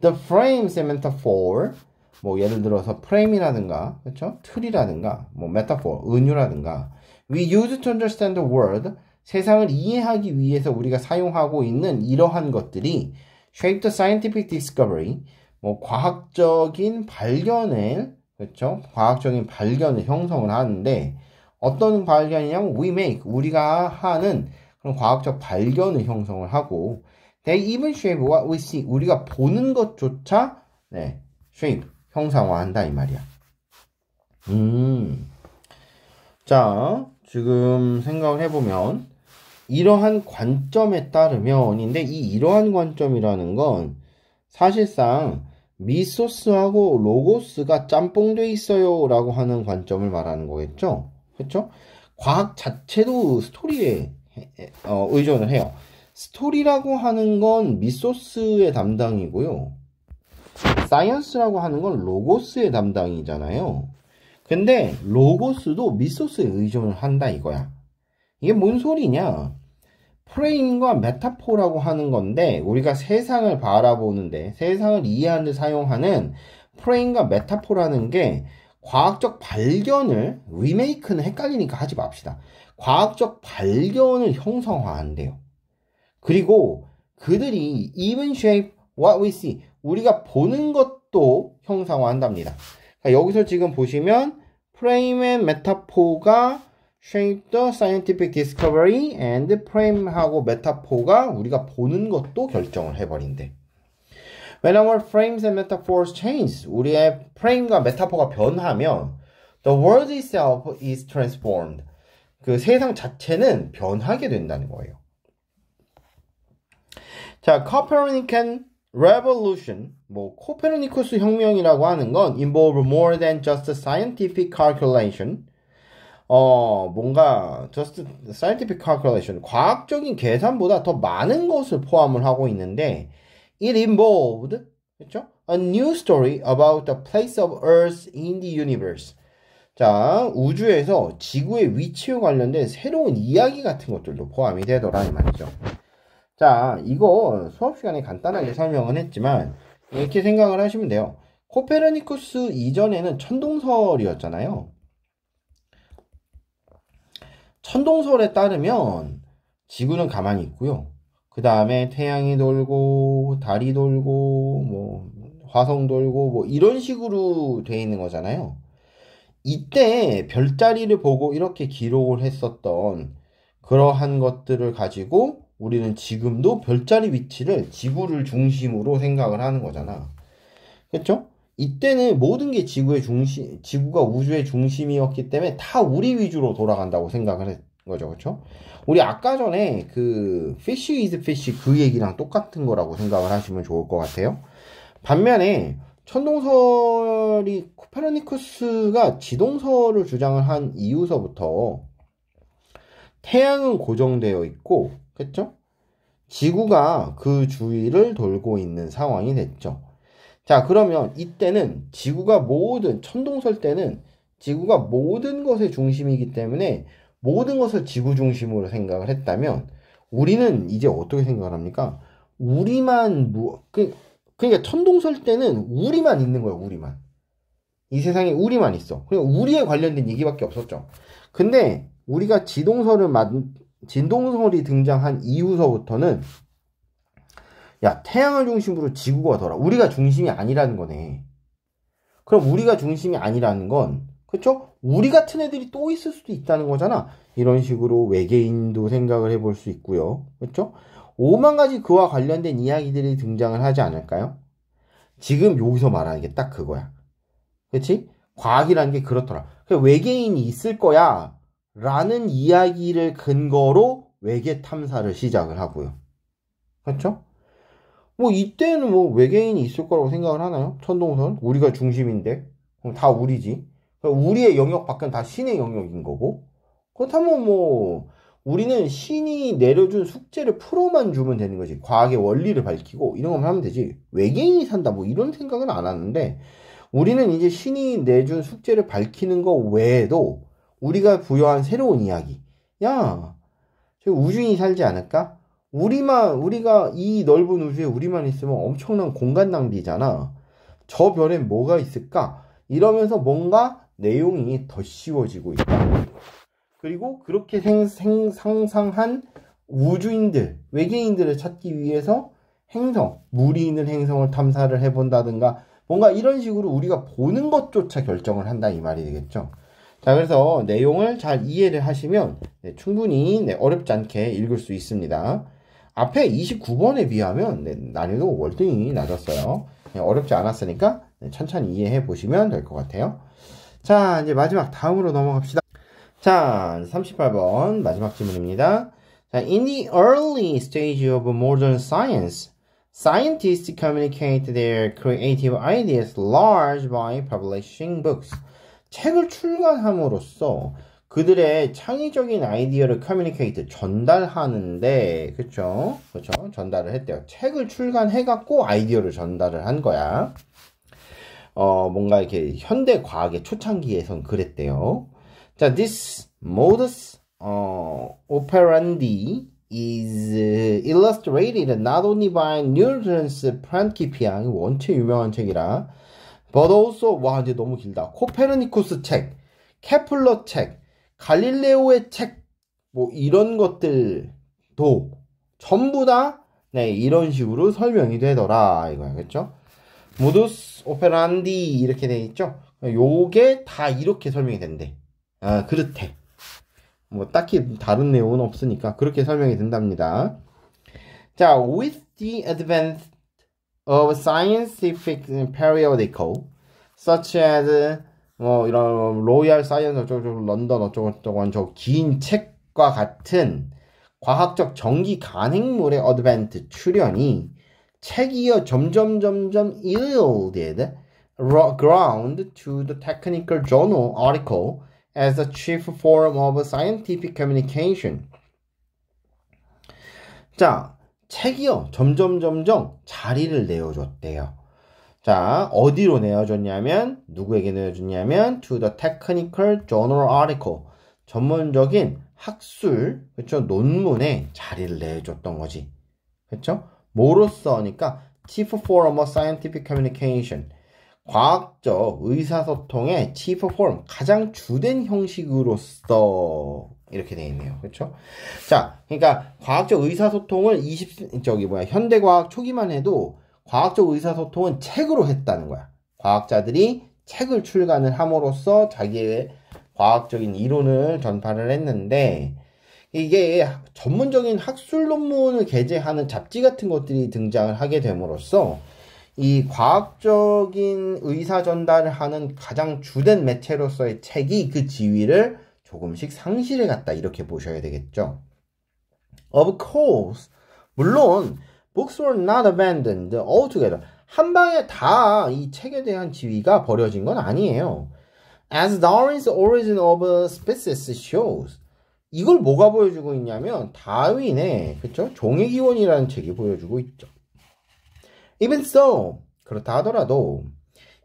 The frames and metaphor, 뭐 예를 들어서 프레임이라든가, 그렇죠? 틀이라든가, 뭐 metaphor, 은유라든가. We use to understand the world, 세상을 이해하기 위해서 우리가 사용하고 있는 이러한 것들이 shape the scientific discovery, 뭐 과학적인 발견을 그렇죠? 과학적인 발견을 형성을 하는데 어떤 발견이냐면 we make 우리가 하는 그런 과학적 발견을 형성을 하고 they even shape what we see 우리가 보는 것조차 네, shape 형상화한다 이 말이야. 음. 자, 지금 생각을 해보면 이러한 관점에 따르면인데 이 이러한 관점이라는 건 사실상 미소스하고 로고스가 짬뽕돼 있어요라고 하는 관점을 말하는 거겠죠. 그렇죠? 과학 자체도 스토리에 어, 의존을 해요. 스토리라고 하는 건 미소스의 담당이고요. 사이언스라고 하는 건 로고스의 담당이잖아요. 근데 로고스도 미소스에 의존을 한다 이거야. 이게 뭔 소리냐? 프레임과 메타포라고 하는 건데 우리가 세상을 바라보는데 세상을 이해하는 데 사용하는 프레임과 메타포라는 게 과학적 발견을 리메이크는 헷갈리니까 하지 맙시다. 과학적 발견을 형성화한대요. 그리고 그들이 even shape what we see 우리가 보는 것도 형상화한답니다. 그러니까 여기서 지금 보시면 frame and metaphor가 shape the scientific discovery and frame하고 metaphor가 우리가 보는 것도 결정을 해버린대. When our frames and metaphors change, 우리의 프레임과 메타포가 변하면 the world itself is transformed. 그 세상 자체는 변하게 된다는 거예요. 자, Copernican Revolution, 뭐 코페르니쿠스 혁명이라고 하는 건 involve more than just scientific calculation. 어, 뭔가 just scientific calculation, 과학적인 계산보다 더 많은 것을 포함을 하고 있는데 It involved 그렇죠? a new story about the place of Earth in the universe. 자, 우주에서 지구의 위치와 관련된 새로운 이야기 같은 것들도 포함이 되더라 이 말이죠. 자, 이거 수업 시간에 간단하게 설명은 했지만 이렇게 생각을 하시면 돼요. 코페르니쿠스 이전에는 천동설이었잖아요. 천동설에 따르면 지구는 가만히 있고요. 그 다음에 태양이 돌고 달이 돌고 뭐 화성 돌고 뭐 이런 식으로 돼 있는 거잖아요. 이때 별자리를 보고 이렇게 기록을 했었던 그러한 것들을 가지고 우리는 지금도 별자리 위치를 지구를 중심으로 생각을 하는 거잖아. 그렇죠? 이때는 모든 게 지구의 중심, 지구가 우주의 중심이었기 때문에 다 우리 위주로 돌아간다고 생각을 했, 거죠, 그렇죠? 우리 아까 전에 그 fish is fish 그 얘기랑 똑같은 거라고 생각을 하시면 좋을 것 같아요. 반면에 천동설이 코페르니쿠스가 지동설을 주장을 한 이후서부터 태양은 고정되어 있고, 그렇죠? 지구가 그 주위를 돌고 있는 상황이 됐죠. 자, 그러면 이때는 지구가 모든 천동설 때는 지구가 모든 것의 중심이기 때문에 모든 것을 지구 중심으로 생각을 했다면 우리는 이제 어떻게 생각을 합니까? 우리만 뭐 그, 그러니까 천동설 때는 우리만 있는 거예요. 우리만 이 세상에 우리만 있어. 그냥 우리에 관련된 얘기밖에 없었죠. 근데 우리가 지동설을 만 진동설이 등장한 이후서부터는 야 태양을 중심으로 지구가 더라. 우리가 중심이 아니라는 거네. 그럼 우리가 중심이 아니라는 건 그렇죠? 우리 같은 애들이 또 있을 수도 있다는 거잖아. 이런 식으로 외계인도 생각을 해볼 수 있고요. 그렇죠? 오만 가지 그와 관련된 이야기들이 등장을 하지 않을까요? 지금 여기서 말하는 게 딱 그거야. 그렇지? 과학이라는 게 그렇더라. 외계인이 있을 거야. 라는 이야기를 근거로 외계 탐사를 시작을 하고요. 그렇죠? 뭐 이때는 뭐 외계인이 있을 거라고 생각을 하나요? 천동선? 우리가 중심인데. 그럼 다 우리지. 우리의 영역 밖은 다 신의 영역인 거고 그렇다면 뭐 우리는 신이 내려준 숙제를 풀어만 주면 되는 거지 과학의 원리를 밝히고 이런 것만 하면 되지 외계인이 산다 뭐 이런 생각은 안 하는데 우리는 이제 신이 내준 숙제를 밝히는 거 외에도 우리가 부여한 새로운 이야기 야 우주인이 살지 않을까? 우리만 우리가 이 넓은 우주에 우리만 있으면 엄청난 공간 낭비잖아 저 별엔 뭐가 있을까? 이러면서 뭔가 내용이 더 쉬워지고 있다. 그리고 그렇게 생, 생, 상상한 우주인들, 외계인들을 찾기 위해서 행성, 물이 있는 행성을 탐사를 해본다든가 뭔가 이런 식으로 우리가 보는 것조차 결정을 한다 이 말이 되겠죠. 자, 그래서 내용을 잘 이해를 하시면 네, 충분히 네, 어렵지 않게 읽을 수 있습니다. 앞에 29번에 비하면 네, 난이도 월등히 낮았어요. 네, 어렵지 않았으니까 네, 천천히 이해해 보시면 될 것 같아요. 자, 이제 마지막 다음으로 넘어갑시다. 자, 38번 마지막 질문입니다. 자, in the early stage of modern science, scientists communicate their creative ideas large by publishing books. 책을 출간함으로써 그들의 창의적인 아이디어를 커뮤니케이트 전달하는데 그쵸 그쵸 전달을 했대요 책을 출간해 갖고 아이디어를 전달을 한 거야 어, 뭔가 이렇게 현대 과학의 초창기에선 그랬대요. 자, this modus 어, operandi is illustrated not only by Newton's 프란키피아 원체 유명한 책이라 but also 와 이제 너무 길다 코페르니쿠스 책 케플러 책 갈릴레오의 책 뭐 이런 것들도 전부 다 네, 이런 식으로 설명이 되더라 이거야겠죠 그렇죠? 모두스 오페란디 이렇게 돼 있죠. 요게 다 이렇게 설명이 된대. 아, 그렇대. 뭐 딱히 다른 내용은 없으니까 그렇게 설명이 된답니다. 자, with the advance of scientific periodical such as 뭐 이런 로얄 사이언스 어쩌고저쩌고 런던 어쩌고저쩌고 한 저긴 책과 같은 과학적 정기 간행물의 어드밴트 출현이 책이요 점점 점점 yielded ground to the technical journal article as the chief form of scientific communication. 자, 책이요 점점 점점 자리를 내어줬대요. 자, 어디로 내어줬냐면 누구에게 내어줬냐면 to the technical journal article 전문적인 학술 그렇죠 논문에 자리를 내줬던 거지 그렇죠 뭐로써니까 chief form of scientific communication 과학적 의사소통의 chief form 가장 주된 형식으로서 이렇게 되어 있네요. 그렇죠? 자, 그러니까 과학적 의사소통을 20 저기 뭐야 현대 과학 초기만 해도 과학적 의사소통은 책으로 했다는 거야. 과학자들이 책을 출간을 함으로써 자기의 과학적인 이론을 전파를 했는데 이게 전문적인 학술 논문을 게재하는 잡지 같은 것들이 등장을 하게 됨으로써 이 과학적인 의사 전달을 하는 가장 주된 매체로서의 책이 그 지위를 조금씩 상실해 갔다 이렇게 보셔야 되겠죠. Of course, 물론 books were not abandoned altogether. 한 방에 다 이 책에 대한 지위가 버려진 건 아니에요. As Darwin's Origin of Species shows, 이걸 뭐가 보여주고 있냐면 다윈의 그렇죠? 종의 기원이라는 책이 보여주고 있죠. Even so, 그렇다 하더라도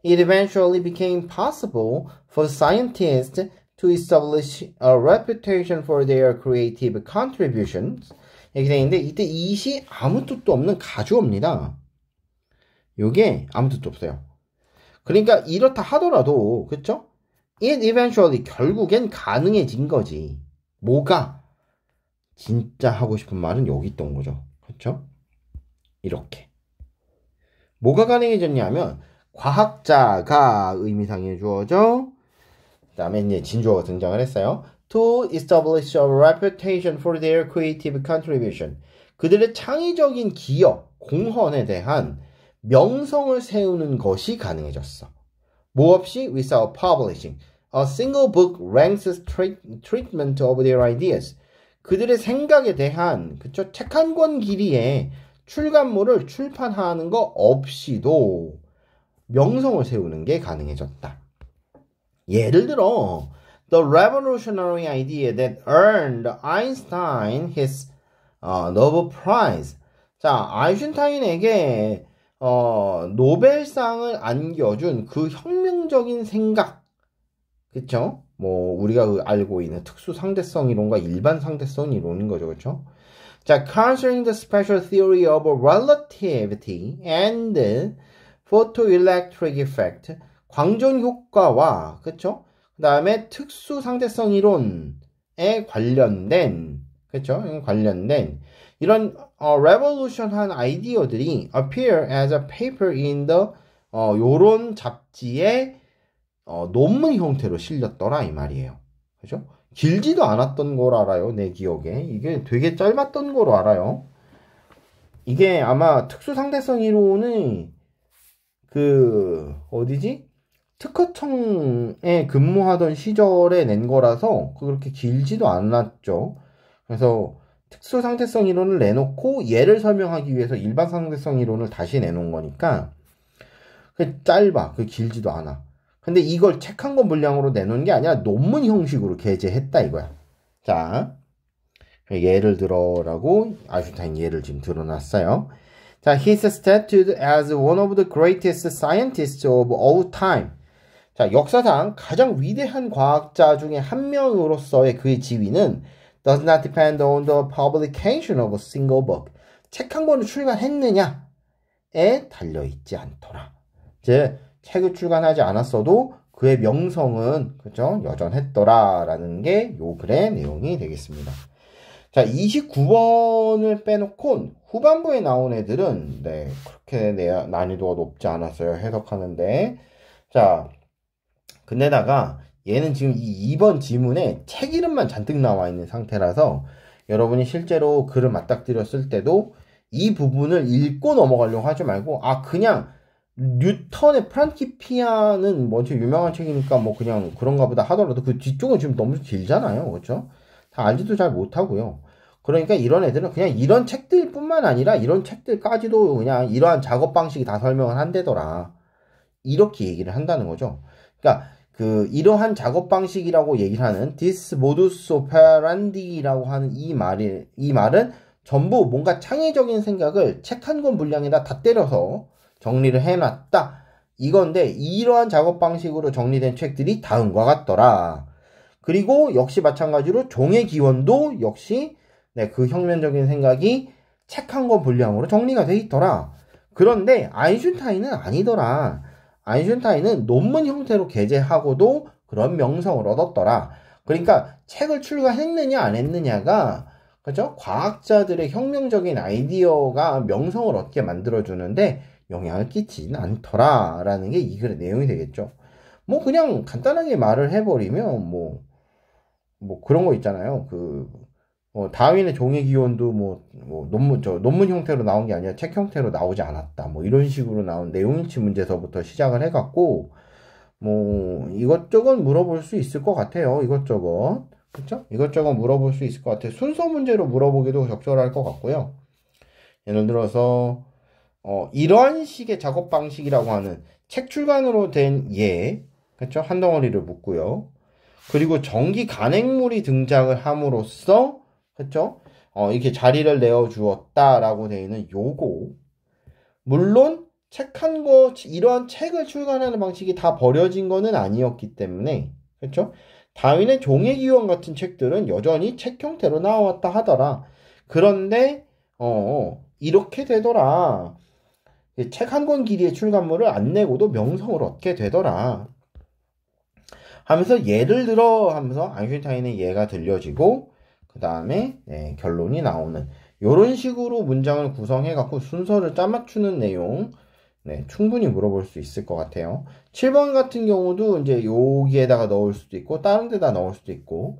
it eventually became possible for scientists to establish a reputation for their creative contributions 이렇게 되는데 이때 이 시 아무 뜻도 없는 가주어입니다. 요게 아무 뜻도 없어요. 그러니까 이렇다 하더라도 그렇죠? it eventually 결국엔 가능해진 거지. 뭐가 진짜 하고 싶은 말은 여기 있던 거죠. 그렇죠? 이렇게. 뭐가 가능해졌냐면 과학자가 의미상의 주어죠. 그다음에 이제 진주어가 등장을 했어요. To establish a reputation for their creative contribution. 그들의 창의적인 기업, 공헌에 대한 명성을 세우는 것이 가능해졌어. 뭐 없이 without publishing. A single book ranks treat, treatment of their ideas. 그들의 생각에 대한 그쵸 책한 권 길이의 출간물을 출판하는 거 없이도 명성을 세우는 게 가능해졌다. 예를 들어 The revolutionary idea that earned Einstein his uh, Nobel Prize. 자, 아인슈타인에게 어, 노벨상을 안겨준 그 혁명적인 생각 그쵸? 뭐 우리가 알고 있는 특수 상대성 이론과 일반 상대성 이론인 거죠. 그쵸? 자, considering the special theory of relativity and photoelectric effect 광전 효과와 그쵸? 그 다음에 특수 상대성 이론에 관련된 그쵸? 관련된 이런 어, revolution한 아이디어들이 appear as a paper in the 어, 요런 잡지에 어, 논문 형태로 실렸더라 이 말이에요. 그죠? 길지도 않았던 걸 알아요. 내 기억에 이게 되게 짧았던 걸 알아요. 이게 아마 특수 상대성 이론은 그 어디지? 특허청에 근무하던 시절에 낸 거라서 그렇게 길지도 않았죠. 그래서 특수 상대성 이론을 내놓고 얘를 설명하기 위해서 일반 상대성 이론을 다시 내놓은 거니까 그 짧아. 그 길지도 않아. 근데 이걸 책 한 권 분량으로 내놓은 게 아니라 논문 형식으로 게재했다 이거야. 자, 예를 들어라고 아슈타인 예를 지금 드러났어요 자, he's stated as one of the greatest scientists of all time. 자, 역사상 가장 위대한 과학자 중에 한 명으로서의 그의 지위는 does not depend on the publication of a single book. 책 한 권을 출간했느냐에 달려있지 않더라. 즉, 책을 출간하지 않았어도 그의 명성은 그죠 여전했더라라는 게 요 글의 내용이 되겠습니다. 자 29번을 빼놓고 후반부에 나온 애들은 네 그렇게 난이도가 높지 않았어요 해석하는데 자 근데다가 얘는 지금 이 2번 지문에 책 이름만 잔뜩 나와 있는 상태라서 여러분이 실제로 글을 맞닥뜨렸을 때도 이 부분을 읽고 넘어가려고 하지 말고 아 그냥 뉴턴의 프란키피아는 뭐 먼저 유명한 책이니까 뭐 그냥 그런가 보다 하더라도 그 뒤쪽은 지금 너무 길잖아요. 그렇죠? 다 알지도 잘 못하고요. 그러니까 이런 애들은 그냥 이런 책들 뿐만 아니라 이런 책들까지도 그냥 이러한 작업 방식이 다 설명을 한대더라. 이렇게 얘기를 한다는 거죠. 그러니까 그 이러한 작업 방식이라고 얘기를 하는 디스 모두스 오페란디라고 하는 이 말이 이 말은 전부 뭔가 창의적인 생각을 책 한 권 분량에다 다 때려서 정리를 해놨다. 이건데 이러한 작업 방식으로 정리된 책들이 다음과 같더라. 그리고 역시 마찬가지로 종의 기원도 역시 네, 그 혁명적인 생각이 책 한 권 분량으로 정리가 돼 있더라. 그런데 아인슈타인은 아니더라. 아인슈타인은 논문 형태로 게재하고도 그런 명성을 얻었더라. 그러니까 책을 출간했느냐 안 했느냐가 그죠? 과학자들의 혁명적인 아이디어가 명성을 얻게 만들어 주는데 영향을 끼치진 않더라라는 게 이 글의 내용이 되겠죠. 뭐 그냥 간단하게 말을 해버리면 뭐뭐 뭐 그런 거 있잖아요. 그 어, 다윈의 종의 기원도 뭐, 뭐, 논문 저 논문 형태로 나온 게 아니라 책 형태로 나오지 않았다. 뭐 이런 식으로 나온 내용인치 문제서부터 시작을 해갖고 뭐 이것저것 물어볼 수 있을 것 같아요. 이것저것 그렇죠? 이것저것 물어볼 수 있을 것 같아요. 순서 문제로 물어보기도 적절할 것 같고요. 예를 들어서 어, 이런 식의 작업 방식이라고 하는 책 출간으로 된 예, 그렇죠? 한 덩어리를 묶고요. 그리고 전기 간행물이 등장을 함으로써 그렇죠? 어, 이렇게 자리를 내어 주었다라고 되어 있는 요고 물론 책 한거 이러한 책을 출간하는 방식이 다 버려진 거는 아니었기 때문에 그렇죠? 다윈의 종의 기원 같은 책들은 여전히 책 형태로 나왔다 하더라. 그런데 어, 어 이렇게 되더라. 책한권 길이의 출간물을 안 내고도 명성을 얻게 되더라. 하면서 예를 들어 하면서 아인슈타인의 예가 들려지고 그 다음에 네, 예, 결론이 나오는 이런 식으로 문장을 구성해 갖고 순서를 짜맞추는 내용 네, 충분히 물어볼 수 있을 것 같아요. 7번 같은 경우도 이제 여기에다가 넣을 수도 있고 다른 데다 넣을 수도 있고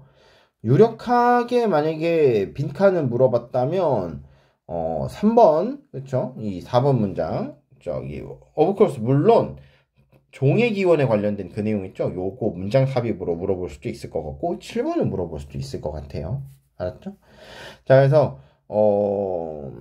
유력하게 만약에 빈칸을 물어봤다면 어, 3번, 그쵸? 이 4번 문장. 저기, 어브코스, 물론, 종의 기원에 관련된 그 내용 있죠? 요거 문장 삽입으로 물어볼 수도 있을 것 같고, 7번은 물어볼 수도 있을 것 같아요. 알았죠? 자, 그래서, 어,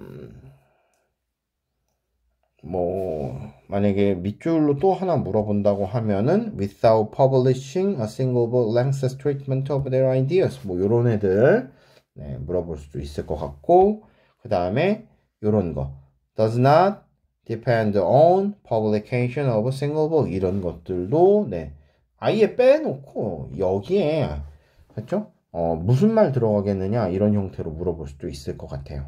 뭐, 만약에 밑줄로 또 하나 물어본다고 하면은, without publishing a single length statement of their ideas. 뭐, 요런 애들, 네, 물어볼 수도 있을 것 같고, 그 다음에 이런 거 does not depend on publication of single book 이런 것들도 네 아예 빼놓고 여기에 그렇죠? 어, 무슨 말 들어가겠느냐 이런 형태로 물어볼 수도 있을 것 같아요.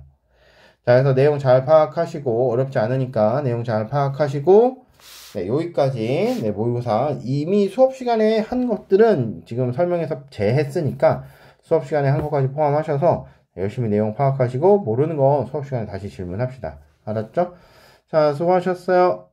자, 그래서 내용 잘 파악하시고 어렵지 않으니까 내용 잘 파악하시고 네, 여기까지 네, 모의고사 이미 수업 시간에 한 것들은 지금 설명해서 재했으니까 수업 시간에 한 것까지 포함하셔서 열심히 내용 파악하시고 모르는 건 수업 시간에 다시 질문합시다. 알았죠? 자, 수고하셨어요.